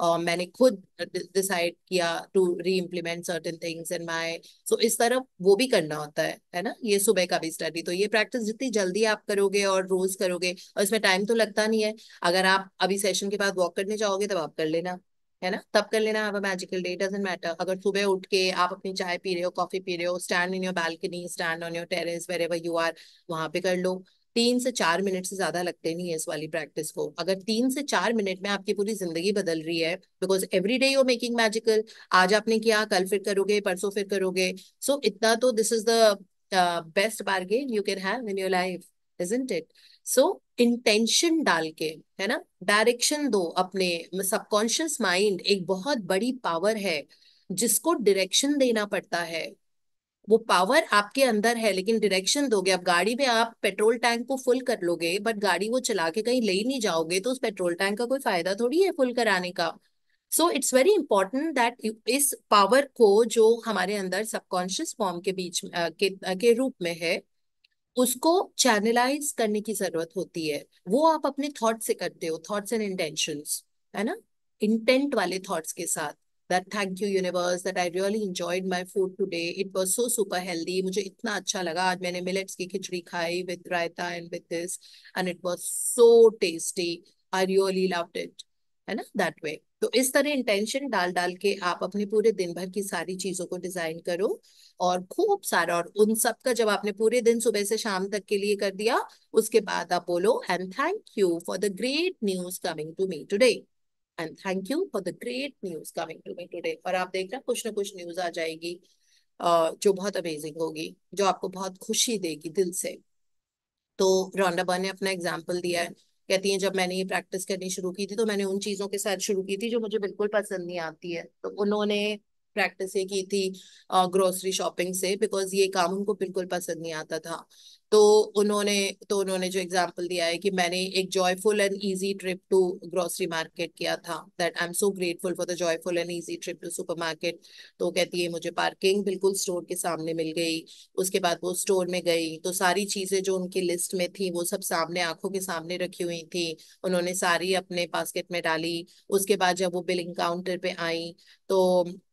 और मैंने खुद डिसाइड किया to reimplement certain things in my so इस तरह वो भी करना होता है है ना ये सुबह का भी स्टडी तो ये प्रैक्टिस जितनी जल्दी आप करोगे और रोज करोगे और इसमें टाइम तो लगता नहीं है अगर आप अभी सेशन के बाद वॉक करने जाओगे तब आप कर लेना है ना तब कर लेना have magical day doesn't matter अगर सुबह उठ के आप अपनी चाय पी रहे हो कॉफी पी रहे हो stand in your balcony stand on your terrace wherever you are वहां पे कर लो तीन से चार मिनट से ज्यादा लगते नहीं है इस वाली प्रैक्टिस को अगर तीन से चार मिनट में आपकी पूरी जिंदगी बदल रही है because every day you making magical आज आपने किया कल फिर करोगे परसों फिर करोगे सो so, इतना तो this is the best bargain you can have in your life isn't it so intention डाल के है ना डायरेक्शन दो अपने सबकॉन्शियस माइंड एक बहुत बड़ी पावर है जिसको डायरेक्शन देना पड़ता है वो पावर आपके अंदर है लेकिन डायरेक्शन दोगे अब गाड़ी में आप पेट्रोल टैंक को फुल कर लोगे बट गाड़ी वो चला के कहीं ले ही नहीं जाओगे तो उस पेट्रोल टैंक का कोई फायदा थोड़ी है फुल कराने का so it's very important that इस पावर को जो हमारे अंदर सबकॉन्शियस फॉर्म के बीच के, के रूप में है उसको चैनलाइज करने की जरूरत होती है वो आप अपने थॉट से करते हो थॉट्स एंड इंटेंशन है ना इंटेंट वाले थॉट्स के साथ that thank you universe that I really enjoyed my food today it was so super healthy मुझे इतना अच्छा लगा आज मैंने मिलेट्स की खिचड़ी खाई with raita and with this and it was so tasty I really loved it है ना दैट वे तो इस तरह इंटेंशन डाल डाल के आप अपने पूरे दिन भर की सारी चीजों को डिजाइन करो और खूब सारा और उन सब का जब आपने पूरे दिन सुबह से शाम तक के लिए कर दिया उसके बाद आप बोलो and thank you for the great news coming to me today and thank you for the great news coming to me today और आप देख रहे हैं कुछ ना कुछ न्यूज आ जाएगी जो बहुत अमेजिंग होगी जो आपको बहुत खुशी देगी दिल से तो रौंडाबा ने अपना एग्जाम्पल दिया है कहती हैं जब मैंने ये प्रैक्टिस करनी शुरू की थी तो मैंने उन चीज़ों के साथ शुरू की थी जो मुझे बिल्कुल पसंद नहीं आती है तो उन्होंने प्रैक्टिस ये की थी ग्रोसरी शॉपिंग से बिकॉज ये काम उनको बिल्कुल पसंद नहीं आता था तो उन्होंने तो उन्होंने जो एग्जांपल दिया है कि मैंने एक joyful and easy trip to grocery market किया था that I am so grateful for the joyful and easy trip to supermarket तो कहती है मुझे पार्किंग बिल्कुल स्टोर के सामने मिल गई उसके बाद वो स्टोर में गई तो सारी चीज़ें जो उनकी लिस्ट में थी वो सब सामने आंखों के सामने रखी हुई थी उन्होंने सारी अपने बास्केट में डाली उसके बाद जब वो बिलिंग काउंटर पे आई तो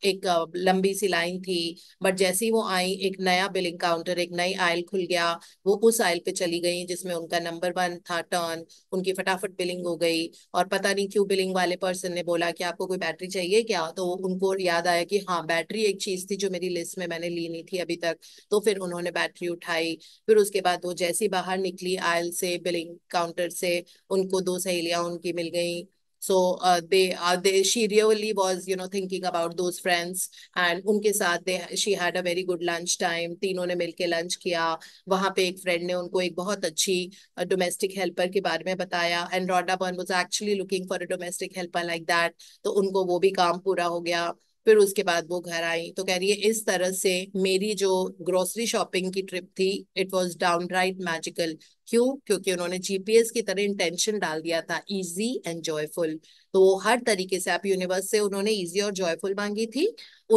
एक लंबी सी लाइन थी बट जैसे ही वो आई एक नया बिलिंग काउंटर एक नई आयल खुल गया वो उस आयल पे चली गई जिसमें उनका नंबर वन था टर्न उनकी फटाफट बिलिंग हो गई और पता नहीं क्यों बिलिंग वाले पर्सन ने बोला कि आपको कोई बैटरी चाहिए क्या तो उनको याद आया कि हाँ बैटरी एक चीज थी जो मेरी लिस्ट में मैंने ली नहीं थी अभी तक तो फिर उन्होंने बैटरी उठाई फिर उसके बाद वो जैसी बाहर निकली आयल से बिलिंग काउंटर से उनको दो सहेलियां उनकी मिल गई So uh, they are uh, they she really was you know thinking about those friends and unke साथ they she had a very good lunch time तीनों ne milke lunch kiya wahan pe ek friend ne unko ek bahut achhi uh, domestic helper ke bare mein bataya and Rhoda burn was actually looking for a domestic helper like that to unko wo bhi kaam pura ho gaya फिर उसके बाद वो घर आई तो कह रही है इस तरह से मेरी जो ग्रोसरी शॉपिंग की ट्रिप थी it was downright magical क्यों क्योंकि उन्होंने जीपीएस की तरह इंटेंशन डाल दिया था इजी एंड जॉयफुल तो वो हर तरीके से आप यूनिवर्स से उन्होंने इजी और जॉयफुल मांगी थी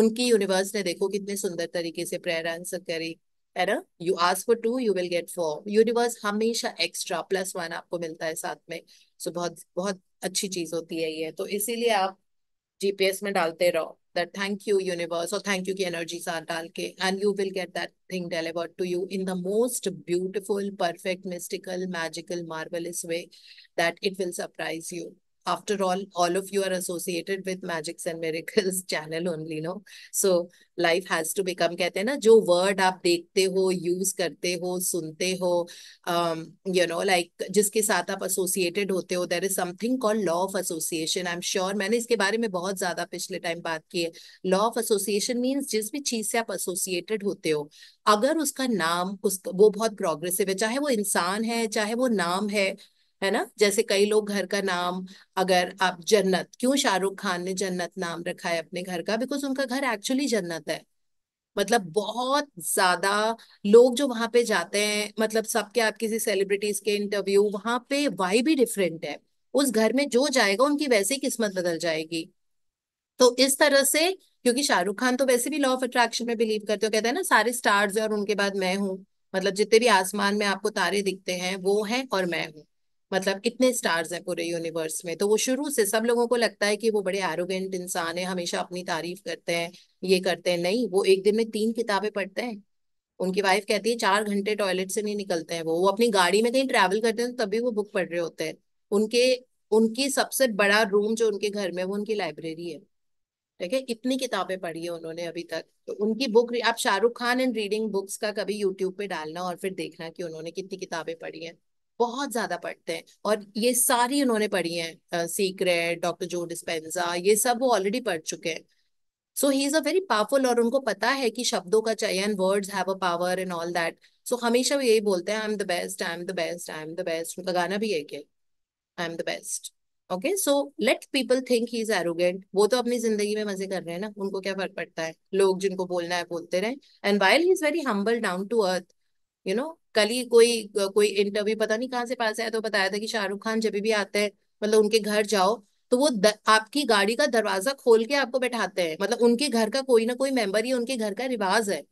उनकी यूनिवर्स ने देखो कितने सुंदर तरीके से प्रेयर आंसर करी है ना you ask for two you will get four universe हमेशा एक्स्ट्रा प्लस वन आपको मिलता है साथ में सो so बहुत बहुत अच्छी चीज होती है ये तो इसीलिए आप जीपीएस में डालते रहो दैट थैंक यू यूनिवर्स और थैंक यू की एनर्जी साथ डाल के and you will get that thing delivered to you in the most beautiful perfect mystical magical marvellous way that it will surprise you after all, all of you are associated with Magics and Miracles channel only, no? So life has to become, kehte na jo word aap dekhte ho use karte ho sunte ho um, you know, like jiske sath aap associated hote ho there is something called law of association. I'm sure maine iske bare mein bahut zyada pichle time baat ki hai Law of association means jis bhi cheez se aap associated hote ho agar uska naam उस wo bahut progressive hai chahe wo insaan hai chahe wo naam hai है ना जैसे कई लोग घर का नाम अगर आप जन्नत क्यों शाहरुख खान ने जन्नत नाम रखा है अपने घर का बिकॉज उनका घर एक्चुअली जन्नत है मतलब बहुत ज्यादा लोग जो वहां पे जाते हैं मतलब सबके आप किसी सेलिब्रिटीज के इंटरव्यू वहां पे वाई भी डिफरेंट है उस घर में जो जाएगा उनकी वैसे ही किस्मत बदल जाएगी तो इस तरह से क्योंकि शाहरुख खान तो वैसे भी लॉ ऑफ अट्रैक्शन में बिलीव करते हो कहते हैं ना सारे स्टार्स है और उनके बाद मैं हूँ मतलब जितने भी आसमान में आपको तारे दिखते हैं वो है और मैं हूँ मतलब कितने स्टार्स हैं पूरे यूनिवर्स में तो वो शुरू से सब लोगों को लगता है कि वो बड़े एरोगेंट इंसान है हमेशा अपनी तारीफ करते हैं ये करते हैं नहीं वो एक दिन में तीन किताबें पढ़ते हैं उनकी वाइफ कहती है चार घंटे टॉयलेट से नहीं निकलते हैं वो वो अपनी गाड़ी में कहीं ट्रैवल करते हैं तो तभी वो बुक पढ़ रहे होते हैं उनके उनकी सबसे बड़ा रूम जो उनके घर में वो उनकी लाइब्रेरी है ठीक है इतनी किताबें पढ़ी है उन्होंने अभी तक तो उनकी बुक आप Shahrukh Khan and reading books का कभी यूट्यूब पे डालना और फिर देखना कि उन्होंने कितनी किताबें पढ़ी हैं बहुत ज्यादा पढ़ते हैं और ये सारी उन्होंने पढ़ी हैं सीक्रेट डॉक्टर जो डिस्पेंजा ये सब वो ऑलरेडी पढ़ चुके हैं so he is a very powerful और उनको पता है कि शब्दों का चयन words have a power and all that so हमेशा वो यही बोलते हैं I am the best I am the best I am the best उनका गाना भी है क्या I am the best okay so let people think he is arrogant वो तो अपनी जिंदगी में मजे कर रहे हैं ना उनको क्या फर्क पड़ता है लोग जिनको बोलना है बोलते रहे and while he is very humble down to earth you know कल ही कोई कोई इंटरव्यू पता नहीं कहाँ से पास आया तो बताया था कि शाहरुख खान जब भी आते हैं मतलब उनके घर जाओ तो वो द, आपकी गाड़ी का दरवाजा खोल के आपको बैठाते हैं मतलब उनके घर का कोई ना कोई मेंबर ही उनके घर का रिवाज है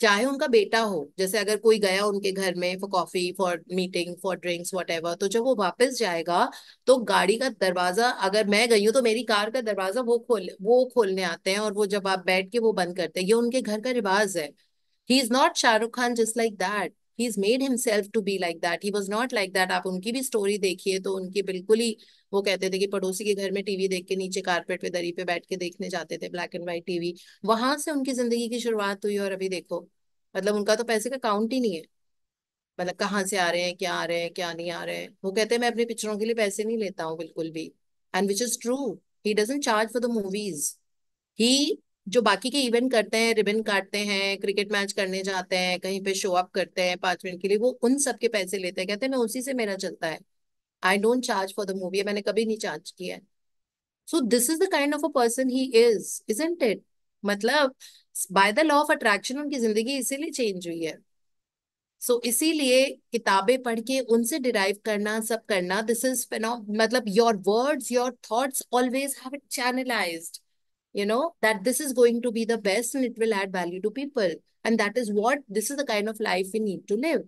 चाहे उनका बेटा हो जैसे अगर कोई गया उनके घर में for coffee for meeting for drinks what तो जब वो वापस जाएगा तो गाड़ी का दरवाजा अगर मैं गई हूँ तो मेरी कार का दरवाजा वो खोल वो खोलने आते हैं और वो जब आप बैठ के वो बंद करते हैं ये उनके घर का रिवाज है he is not Shahrukh Khan just like that he is made himself to be like that he was not like that आप उनकी भी स्टोरी देखिए तो उनकी बिल्कुल ही वो कहते थे कि पड़ोसी के घर में टीवी देख के नीचे कारपेट पे दरी पे बैठ के देखने जाते थे ब्लैक एंड व्हाइट टीवी वहां से उनकी जिंदगी की शुरुआत हुई और अभी देखो मतलब उनका तो पैसे का काउंट ही नहीं है मतलब कहाँ से आ रहे हैं क्या आ रहे हैं क्या नहीं आ रहे हैं वो कहते हैं मैं अपने पिक्चरों के लिए पैसे नहीं लेता हूँ बिल्कुल भी and which is true he doesn't charge for the movies ही जो बाकी के इवेंट करते हैं रिबन काटते हैं क्रिकेट मैच करने जाते हैं कहीं पे शो अप करते हैं पांच मिनट के लिए वो उन सब के पैसे लेते हैं कहते हैं मैं उसी से मेरा चलता है I don't charge for the movie मैंने कभी नहीं चार्ज किया है so this is the kind of a person he is is it मतलब by the law of attraction उनकी जिंदगी इसीलिए चेंज हुई है सो so, इसीलिए किताबें पढ़ के उनसे डिराइव करना सब करना दिस इज मतलब your words your thoughts always have it channelised you know, that this is going to be the best and it will add value to people. And that is what, this is the kind of life we need to live.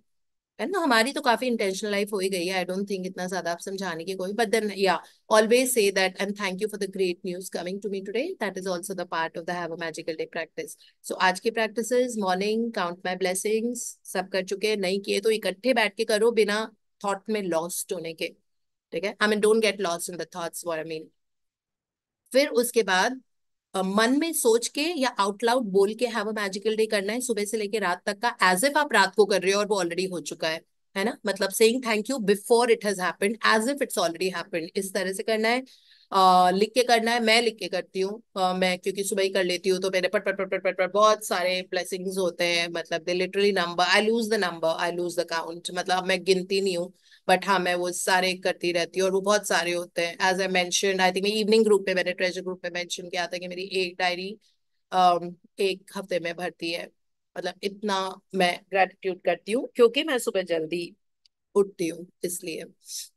And हमारी तो coffee intentional life होई गई I I don't think इतना ज़्यादा आप समझाने की कोई. But then, yeah, always say that and thank you for the great news coming to me today. That is also the part of the Have a Magical Day practice. So, आज practices, morning, count my blessings, sab कर चुके हैं. नहीं किए तो इकट्ठे बैठ के करो thought me lost होने के. ठीक है? I mean, don't get lost in the thoughts. What I mean. फिर उसके बाद मन में सोच के या लाउड बोल के हैव अ मैजिकल डे करना है सुबह से लेके रात तक का एज इफ आप रात को कर रहे हो और वो ऑलरेडी हो चुका है है ना मतलब saying thank you before it has happened as if it's already happened इस तरह से करना है लिख के करना है मैं लिख के करती हूँ मैं क्योंकि सुबह ही कर लेती हूँ तो मेरे पट पट पट पट पट पट बहुत सारे ब्लेसिंग्स होते हैं मतलब they literally number I lose the number I lose the count मतलब मैं गिनती नहीं हूँ बट हाँ मैं वो सारे करती रहती हूँ और वो बहुत सारे होते हैं as I mention I think मैं इवनिंग ग्रुप पे मैंने ट्रेजर ग्रुप पे मैंशन किया था कि मेरी एक डायरी um, एक हफ्ते में भरती है मतलब इतना मैं ग्रेटिट्यूड करती हूँ क्योंकि मैं सुबह जल्दी उठती हूँ इसलिए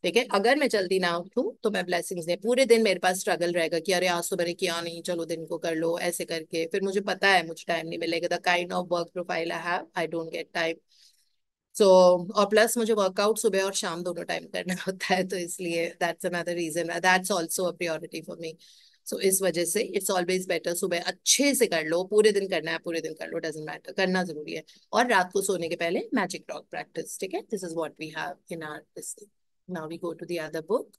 ठीक है अगर मैं जल्दी ना उठूँ तो मैं ब्लेसिंग्स नहीं पूरे दिन मेरे पास स्ट्रगल रहेगा कि अरे आज सुबह मैंने किया नहीं चलो दिन को कर लो ऐसे करके फिर मुझे पता है मुझे टाइम नहीं मिलेगा the kind of work profile I have I don't get time so so, और प्लस मुझे वर्कआउट सुबह और शाम दोनों टाइम करना होता है तो इसलिए that's another reason that's also a priority for me so इस वजह से इट्स ऑलवेज बेटर सुबह अच्छे से कर लो पूरे दिन करना है पूरे दिन कर लो डजेंट मैटर करना जरूरी है और रात को सोने के पहले मैजिक टॉक प्रैक्टिस ठीक है this is what we have in our this now we go to the other book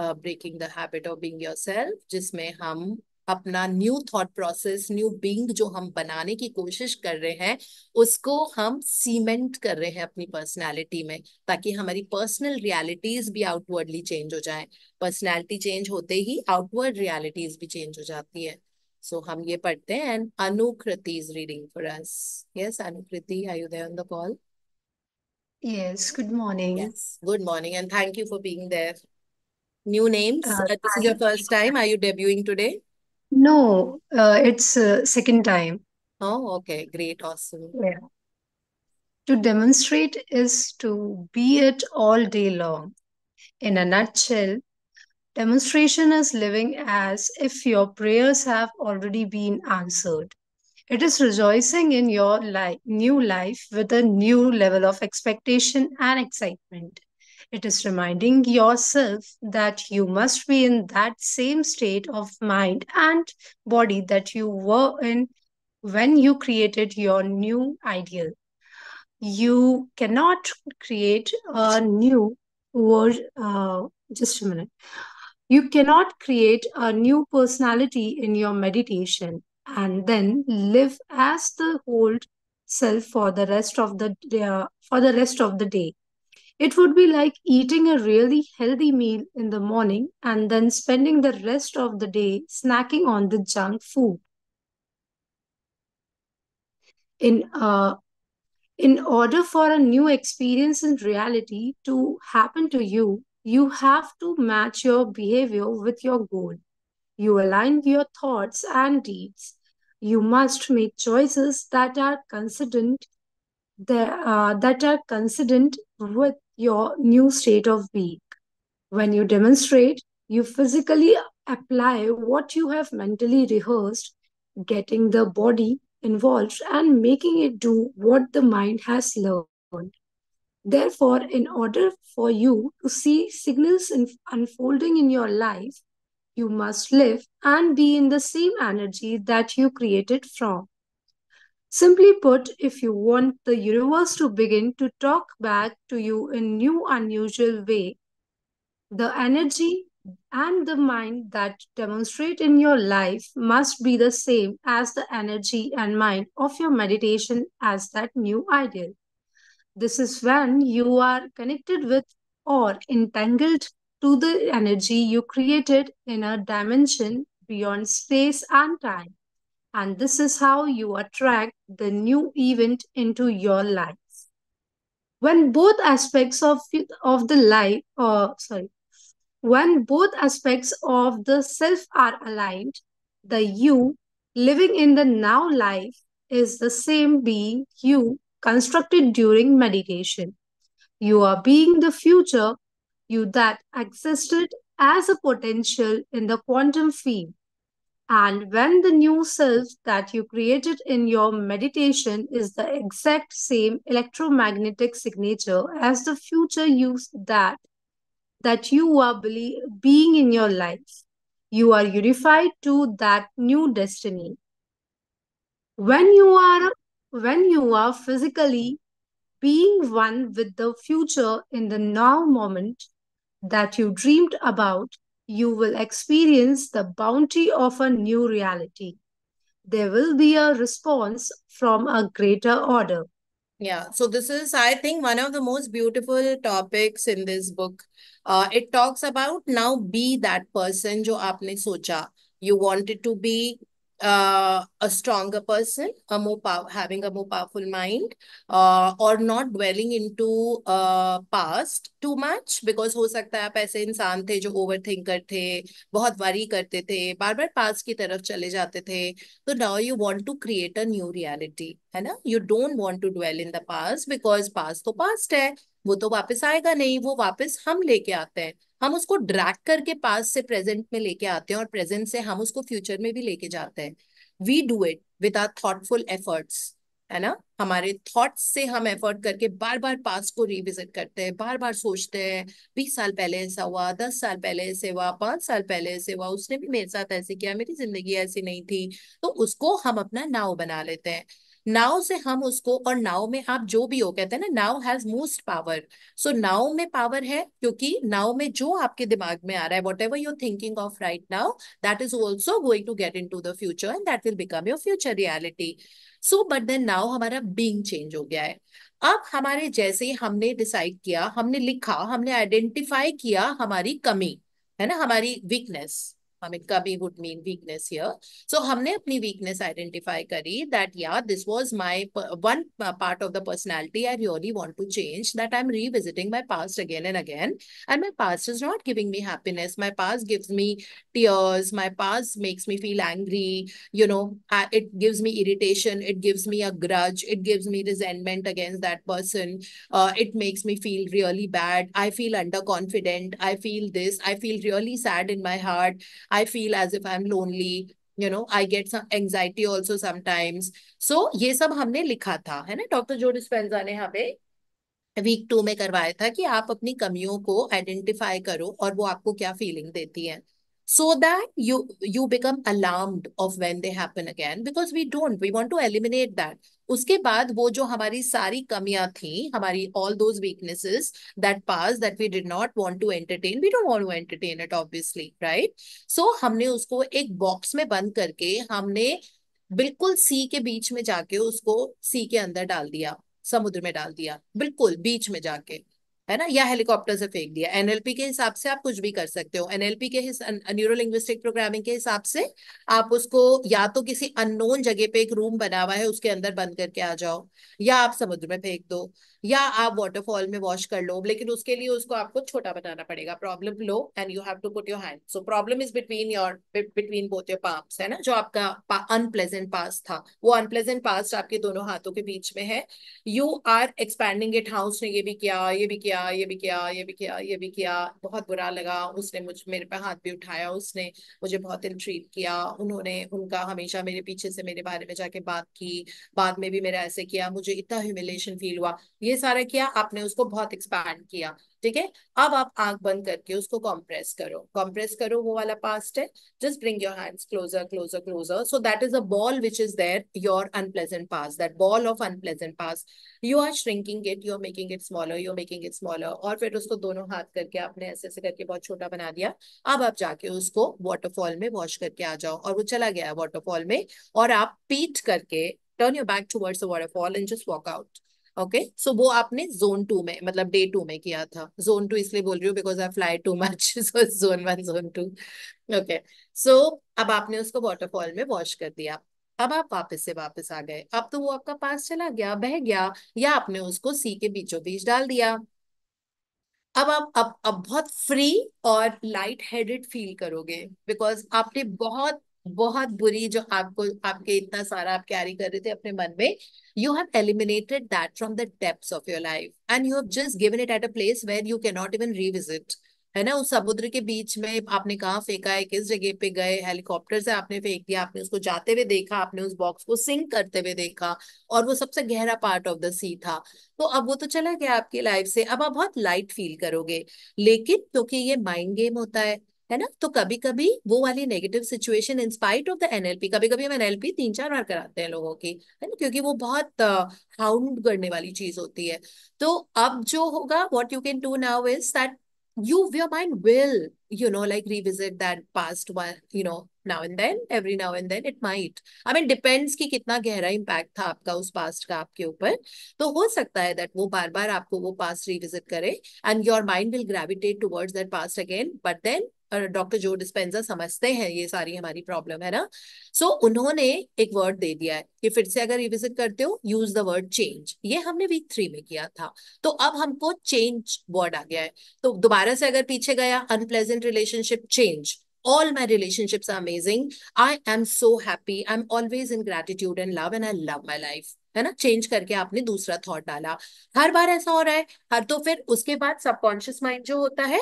breaking the habit of being yourself जिसमें हम अपना new thought process new being जो हम बनाने की कोशिश कर रहे हैं उसको हम सीमेंट कर रहे हैं अपनी पर्सनालिटी में ताकि हमारी पर्सनल रियलिटीज भी आउटवर्डली चेंज हो जाए पर्सनालिटी चेंज होते ही आउटवर्ड रियलिटीज भी चेंज हो जाती है सो so, हम ये पढ़ते हैं and Anukriti is reading for us yes Anukriti are you there on the call yes good morning Yes, good morning, and thank you for being there. New names. Uh, uh, this is your first time. Are No, uh, it's uh, second time. Oh, okay. Great. Awesome. Yeah. To demonstrate is to be it all day long. In a nutshell, demonstration is living as if your prayers have already been answered. It is rejoicing in your life, new life with a new level of expectation and excitement. It is reminding yourself that you must be in that same state of mind and body that you were in when you created your new ideal. You cannot create a new world. Uh, just a minute. You cannot create a new personality in your meditation and then live as the old self for the rest of the uh, for the rest of the day it would be like eating a really healthy meal in the morning and then spending the rest of the day snacking on the junk food. In, uh, in order for a new experience in reality to happen to you, you have to match your behavior with your goal. You align your thoughts and deeds. You must make choices that are consistent, that, uh, that are consistent with your new state of being. When you demonstrate, you physically apply what you have mentally rehearsed, getting the body involved and making it do what the mind has learned. Therefore, in order for you to see signals unfolding in your life, you must live and be in the same energy that you created from. Simply put, if you want the universe to begin to talk back to you in new unusual way, the energy and the mind that demonstrate in your life must be the same as the energy and mind of your meditation as that new ideal. This is when you are connected with or entangled to the energy you created in a dimension beyond space and time. And this is how you attract the new event into your life. When both aspects of, of the life, or uh, sorry, when both aspects of the self are aligned, the you living in the now life is the same being you constructed during meditation. You are being the future you that existed as a potential in the quantum field. And when the new self that you created in your meditation is the exact same electromagnetic signature as the future you that that you are being in your life, you are unified to that new destiny. When you are when you are physically being one with the future in the now moment that you dreamed about, you will experience the bounty of a new reality. There will be a response from a greater order. Yeah, so this is, I think, one of the most beautiful topics in this book. Uh, it talks about now be that person jo aapne socha you wanted to be, uh, a stronger person, a more power, having a more powerful mind, uh, or not dwelling into uh, past too much because हो सकता है आप ऐसे इंसान थे जो over thinker थे बहुत worry करते थे बार बार past की तरफ चले जाते थे तो now you want to create a new reality है ना you don't want to dwell in the past because past तो past है वो तो वापस आएगा नहीं वो वापस हम लेके आते हैं हम उसको ड्रैक करके पास से प्रेजेंट में लेके आते हैं और प्रेजेंट से हम उसको फ्यूचर में भी लेके जाते हैं we do it with our thoughtful efforts है ना हमारे थॉट्स से हम एफर्ट करके बार बार पास को रिविजिट करते हैं बार बार सोचते हैं बीस साल पहले ऐसा हुआ दस साल पहले ऐसे हुआ पांच साल पहले ऐसे हुआ उसने भी मेरे साथ ऐसे किया मेरी जिंदगी ऐसी नहीं थी तो उसको हम अपना नाव बना लेते हैं नाउ से हम उसको और नाउ में आप जो भी हो कहते हैं ना now has most power so now में पावर है क्योंकि नाउ में जो आपके दिमाग में आ रहा है whatever you're thinking of right now that is also going to get into the future and that will become your future reality so but then now हमारा बींग चेंज हो गया है अब हमारे जैसे हमने डिसाइड किया हमने लिखा हमने आइडेंटिफाई किया हमारी कमी है ना हमारी weakness I mean, kami would mean weakness here. So हमने अपनी weakness identify करी that yeah, this was my one part of the personality I really want to change that I'm revisiting my past again and again. And my past is not giving me happiness. My past gives me tears. My past makes me feel angry. You know, I, it gives me irritation. It gives me a grudge. It gives me resentment against that person. Uh, it makes me feel really bad. I feel underconfident. I feel this. I feel really sad in my heart. I feel as if I am lonely you know I get anxiety also sometimes so ये सब हमने लिखा था है ना doctor जोनिस फेंजा ने हमें week to में करवाया था कि आप अपनी कमियों को आइडेंटिफाई करो और वो आपको क्या फीलिंग देती है so that you you become alarmed of when they happen again because we don't we want to eliminate that उसके बाद वो जो हमारी सारी कमियां थी हमारी all those weaknesses that pass that we did not want to entertain we don't want to entertain it obviously right so हमने उसको एक बॉक्स में बंद करके हमने बिल्कुल सी के बीच में जाके उसको सी के अंदर डाल दिया समुद्र में डाल दिया बिल्कुल बीच में जाके है ना या हेलीकॉप्टर से फेंक दिया एनएलपी के हिसाब से आप कुछ भी कर सकते हो एनएलपी के न्यूरो लिंग्विस्टिक प्रोग्रामिंग के हिसाब से आप उसको या तो किसी अननोन जगह पे एक रूम बना हुआ है उसके अंदर बंद करके आ जाओ या आप समुद्र में फेंक दो या आप वाटरफॉल में वॉश कर लो लेकिन उसके लिए उसको आपको छोटा बनाना पड़ेगा प्रॉब्लम लो and you have to put your hand so problem is between your between both your palms है ना जो आपका अनप्लेजेंट पास था वो अनप्लेजेंट पास आपके दोनों हाथों के बीच में है you are expanding it house ने ये भी किया ये भी किया ये भी किया ये भी किया ये भी किया बहुत बुरा लगा उसने मुझ मेरे पे हाथ भी उठाया उसने मुझे बहुत इल ट्रीट किया उन्होंने उनका हमेशा मेरे पीछे से मेरे बारे में जाके बात की बाद में भी मेरा ऐसे किया मुझे इतना ह्यूमिलेशन फील हुआ ये सारा किया आपने उसको बहुत एक्सपैंड किया ठीक है अब आप आंख बंद करके उसको कॉम्प्रेस करो कॉम्प्रेस करो वो वाला पास्ट है just bring your hands closer closer closer so that is a ball which is there your unpleasant pass that ball of unpleasant pass you are shrinking it you are making it smaller you are making it smaller और फिर उसको दोनों हाथ करके आपने ऐसे ऐसे करके बहुत छोटा बना दिया अब आप जाके उसको वाटरफॉल में वॉश करके आ जाओ और वो चला गया वाटरफॉल में और आप पीट करके turn your back towards the waterfall and just walk out okay okay? So so, वो आपने जोन टू में मतलब डे टू में किया था जोन टू इसलिए बोल रही हूँ because I fly too much so zone one zone two okay so अब आपने उसको वाटरफॉल में वॉश कर दिया अब आप वापस से वापस आ गए अब तो वो आपका पास चला गया बह गया या आपने उसको सी के बीचों बीच डाल दिया अब आप अब अब बहुत फ्री और लाइट हेडेड फील करोगे बिकॉज आपने बहुत बहुत बुरी जो आपको आपके इतना सारा आप कैरी कर रहे थे अपने मन में you have eliminated that from the depths of your life and you have just given it at a place where you can not even revisit है ना उस समुद्र के बीच में आपने कहा फेंका है किस जगह पे गए हेलीकॉप्टर से आपने फेंक दिया आपने उसको जाते हुए देखा आपने उस बॉक्स को सिंक करते हुए देखा और वो सबसे गहरा पार्ट ऑफ द सी था तो अब वो तो चला गया आपकी लाइफ से अब आप बहुत लाइट फील करोगे लेकिन क्योंकि तो ये माइंड गेम होता है है ना तो कभी कभी वो वाली negative situation in spite of the NLP कभी कभी हम एनएलपी तीन चार बार कराते हैं लोगों की है ना क्योंकि वो बहुत हाउंड uh, करने वाली चीज होती है तो अब जो होगा what you can do now is that you your mind will you know like revisit that past one you know now and then every now and then it might i mean depends कि कितना गहरा impact था आपका उस past का आपके ऊपर तो हो सकता है that वो बार बार आपको वो past revisit करे and your mind will gravitate towards that past again but then doctor जो डिस्पेंसर समझते हैं ये सारी हमारी प्रॉब्लम है ना सो so, उन्होंने एक वर्ड दे दिया है कि फिर से अगर रिविजिट करते हो यूज द वर्ड चेंज ये हमने वीक थ्री में किया था तो अब हमको चेंज वर्ड आ गया है तो दोबारा से अगर पीछे गया unpleasant relationship change all my relationships are amazing i am so happy i'm always in gratitude and love and i love my life है ना चेंज करके आपने दूसरा थॉट डाला हर बार ऐसा हो रहा है हर तो फिर उसके बाद सबकॉन्शियस माइंड जो होता है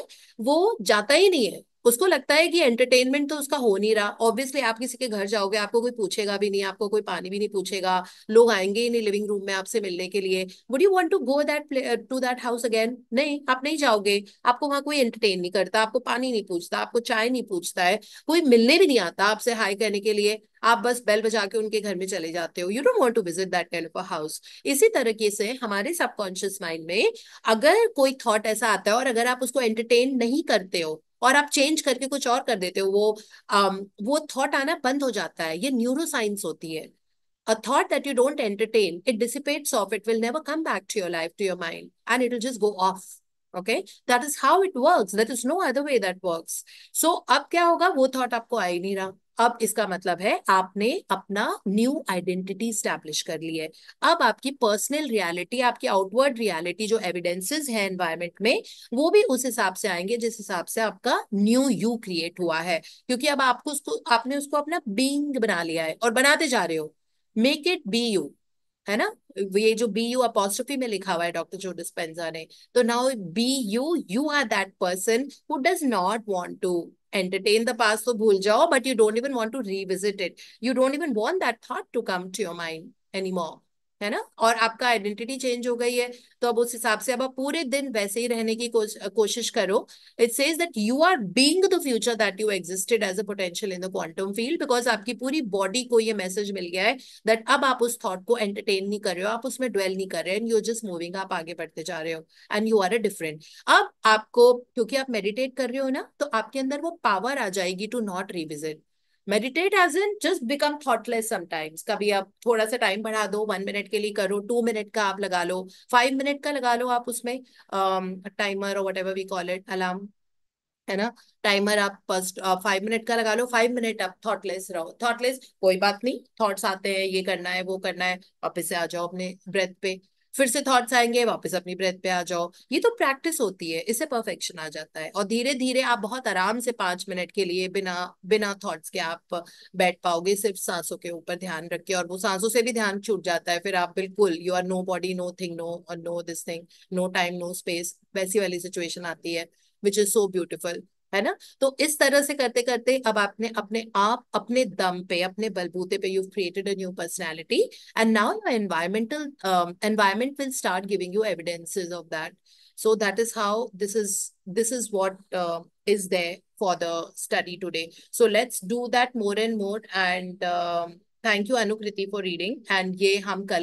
वो जाता ही नहीं है उसको लगता है कि एंटरटेनमेंट तो उसका हो नहीं रहा ऑब्वियसली आप किसी के घर जाओगे आपको कोई पूछेगा भी नहीं आपको कोई पानी भी नहीं पूछेगा लोग आएंगे ही नहीं लिविंग रूम में आपसे मिलने के लिए would you want to go that to that house again नहीं आप नहीं जाओगे आपको वहां कोई एंटरटेन नहीं करता आपको पानी नहीं पूछता आपको चाय नहीं पूछता है कोई मिलने भी नहीं आता आपसे हाई कहने के लिए आप बस बेल बजा के उनके घर में चले जाते हो you don't want to visit that kind of a house इसी तरीके से हमारे सबकॉन्शियस माइंड में अगर कोई थॉट ऐसा आता है और अगर आप उसको एंटरटेन नहीं करते हो और आप चेंज करके कुछ और कर देते हो वो um, वो थॉट आना बंद हो जाता है ये न्यूरो साइंस होती है a thought that you don't entertain it dissipates of it will never come back to your life to your mind and it will just go off okay that is how it work that is no other way that work so अब क्या होगा वो thought आपको आ ही नहीं रहा अब इसका मतलब है आपने अपना न्यू आइडेंटिटी स्टैब्लिश कर ली है अब आपकी पर्सनल रियलिटी आपकी आउटवर्ड रियलिटी जो एविडेंसेस है एनवायरमेंट में वो भी उस हिसाब से आएंगे जिस हिसाब से आपका न्यू यू क्रिएट हुआ है क्योंकि अब आपको उसको आपने उसको अपना बींग बना लिया है और बनाते जा रहे हो मेक इट बी यू है ना ये जो बी यू अपॉस्ट्रफी में लिखा हुआ है डॉक्टर जो डिस्पेंसर ने तो now be you you are that person who does not want to entertain the past so bhul jao but you don't even want to revisit it you don't even want that thought to come to your mind anymore है ना और आपका identity change हो गई है तो अब उस हिसाब से अब आप पूरे दिन वैसे ही रहने की कोशिश करो it says that you are being the future that you existed as a potential in the quantum field because आपकी पूरी बॉडी को ये मैसेज मिल गया है दैट अब आप उस थॉट को एंटरटेन नहीं कर रहे हो आप उसमें ड्वेल नहीं कर रहे एंड यू जस्ट मूविंग आप आगे बढ़ते जा रहे हो and you are a different अब आपको क्योंकि आप मेडिटेट कर रहे हो ना तो आपके अंदर वो पावर आ जाएगी to not revisit meditate as in just become thoughtless sometimes कभी आप थोड़ा सा टाइम बढ़ा दो वन मिनट के लिए करो टू मिनट का आप लगा लो फाइव मिनट का लगा लो आप उसमें टाइमर और whatever we call it alarm है ना टाइमर आप फर्स्ट फाइव मिनट का लगा लो फाइव मिनट आप थॉटलेस रहो थॉटलेस कोई बात नहीं थॉट्स आते हैं ये करना है वो करना है वापिस से आ जाओ अपने ब्रेथ पे फिर से थॉट्स आएंगे वापस अपनी ब्रेथ पे आ जाओ ये तो प्रैक्टिस होती है इससे परफेक्शन आ जाता है और धीरे धीरे आप बहुत आराम से पांच मिनट के लिए बिना बिना थॉट्स के आप बैठ पाओगे सिर्फ सांसों के ऊपर ध्यान रख के और वो सांसों से भी ध्यान छूट जाता है फिर आप बिल्कुल you are no body no thing no no this thing no time no space वैसी वाली सिचुएशन आती है विच इज सो ब्यूटिफुल है ना तो इस तरह से करते करते अब आपने अपने आप अपने दम पे अपने बलबूते पे you created a new personality and now your environmental environment will start giving you evidences of that so that is how this is this is what is there for the study today so let's do that more and more and thank you Anukriti for reading and ये हम कल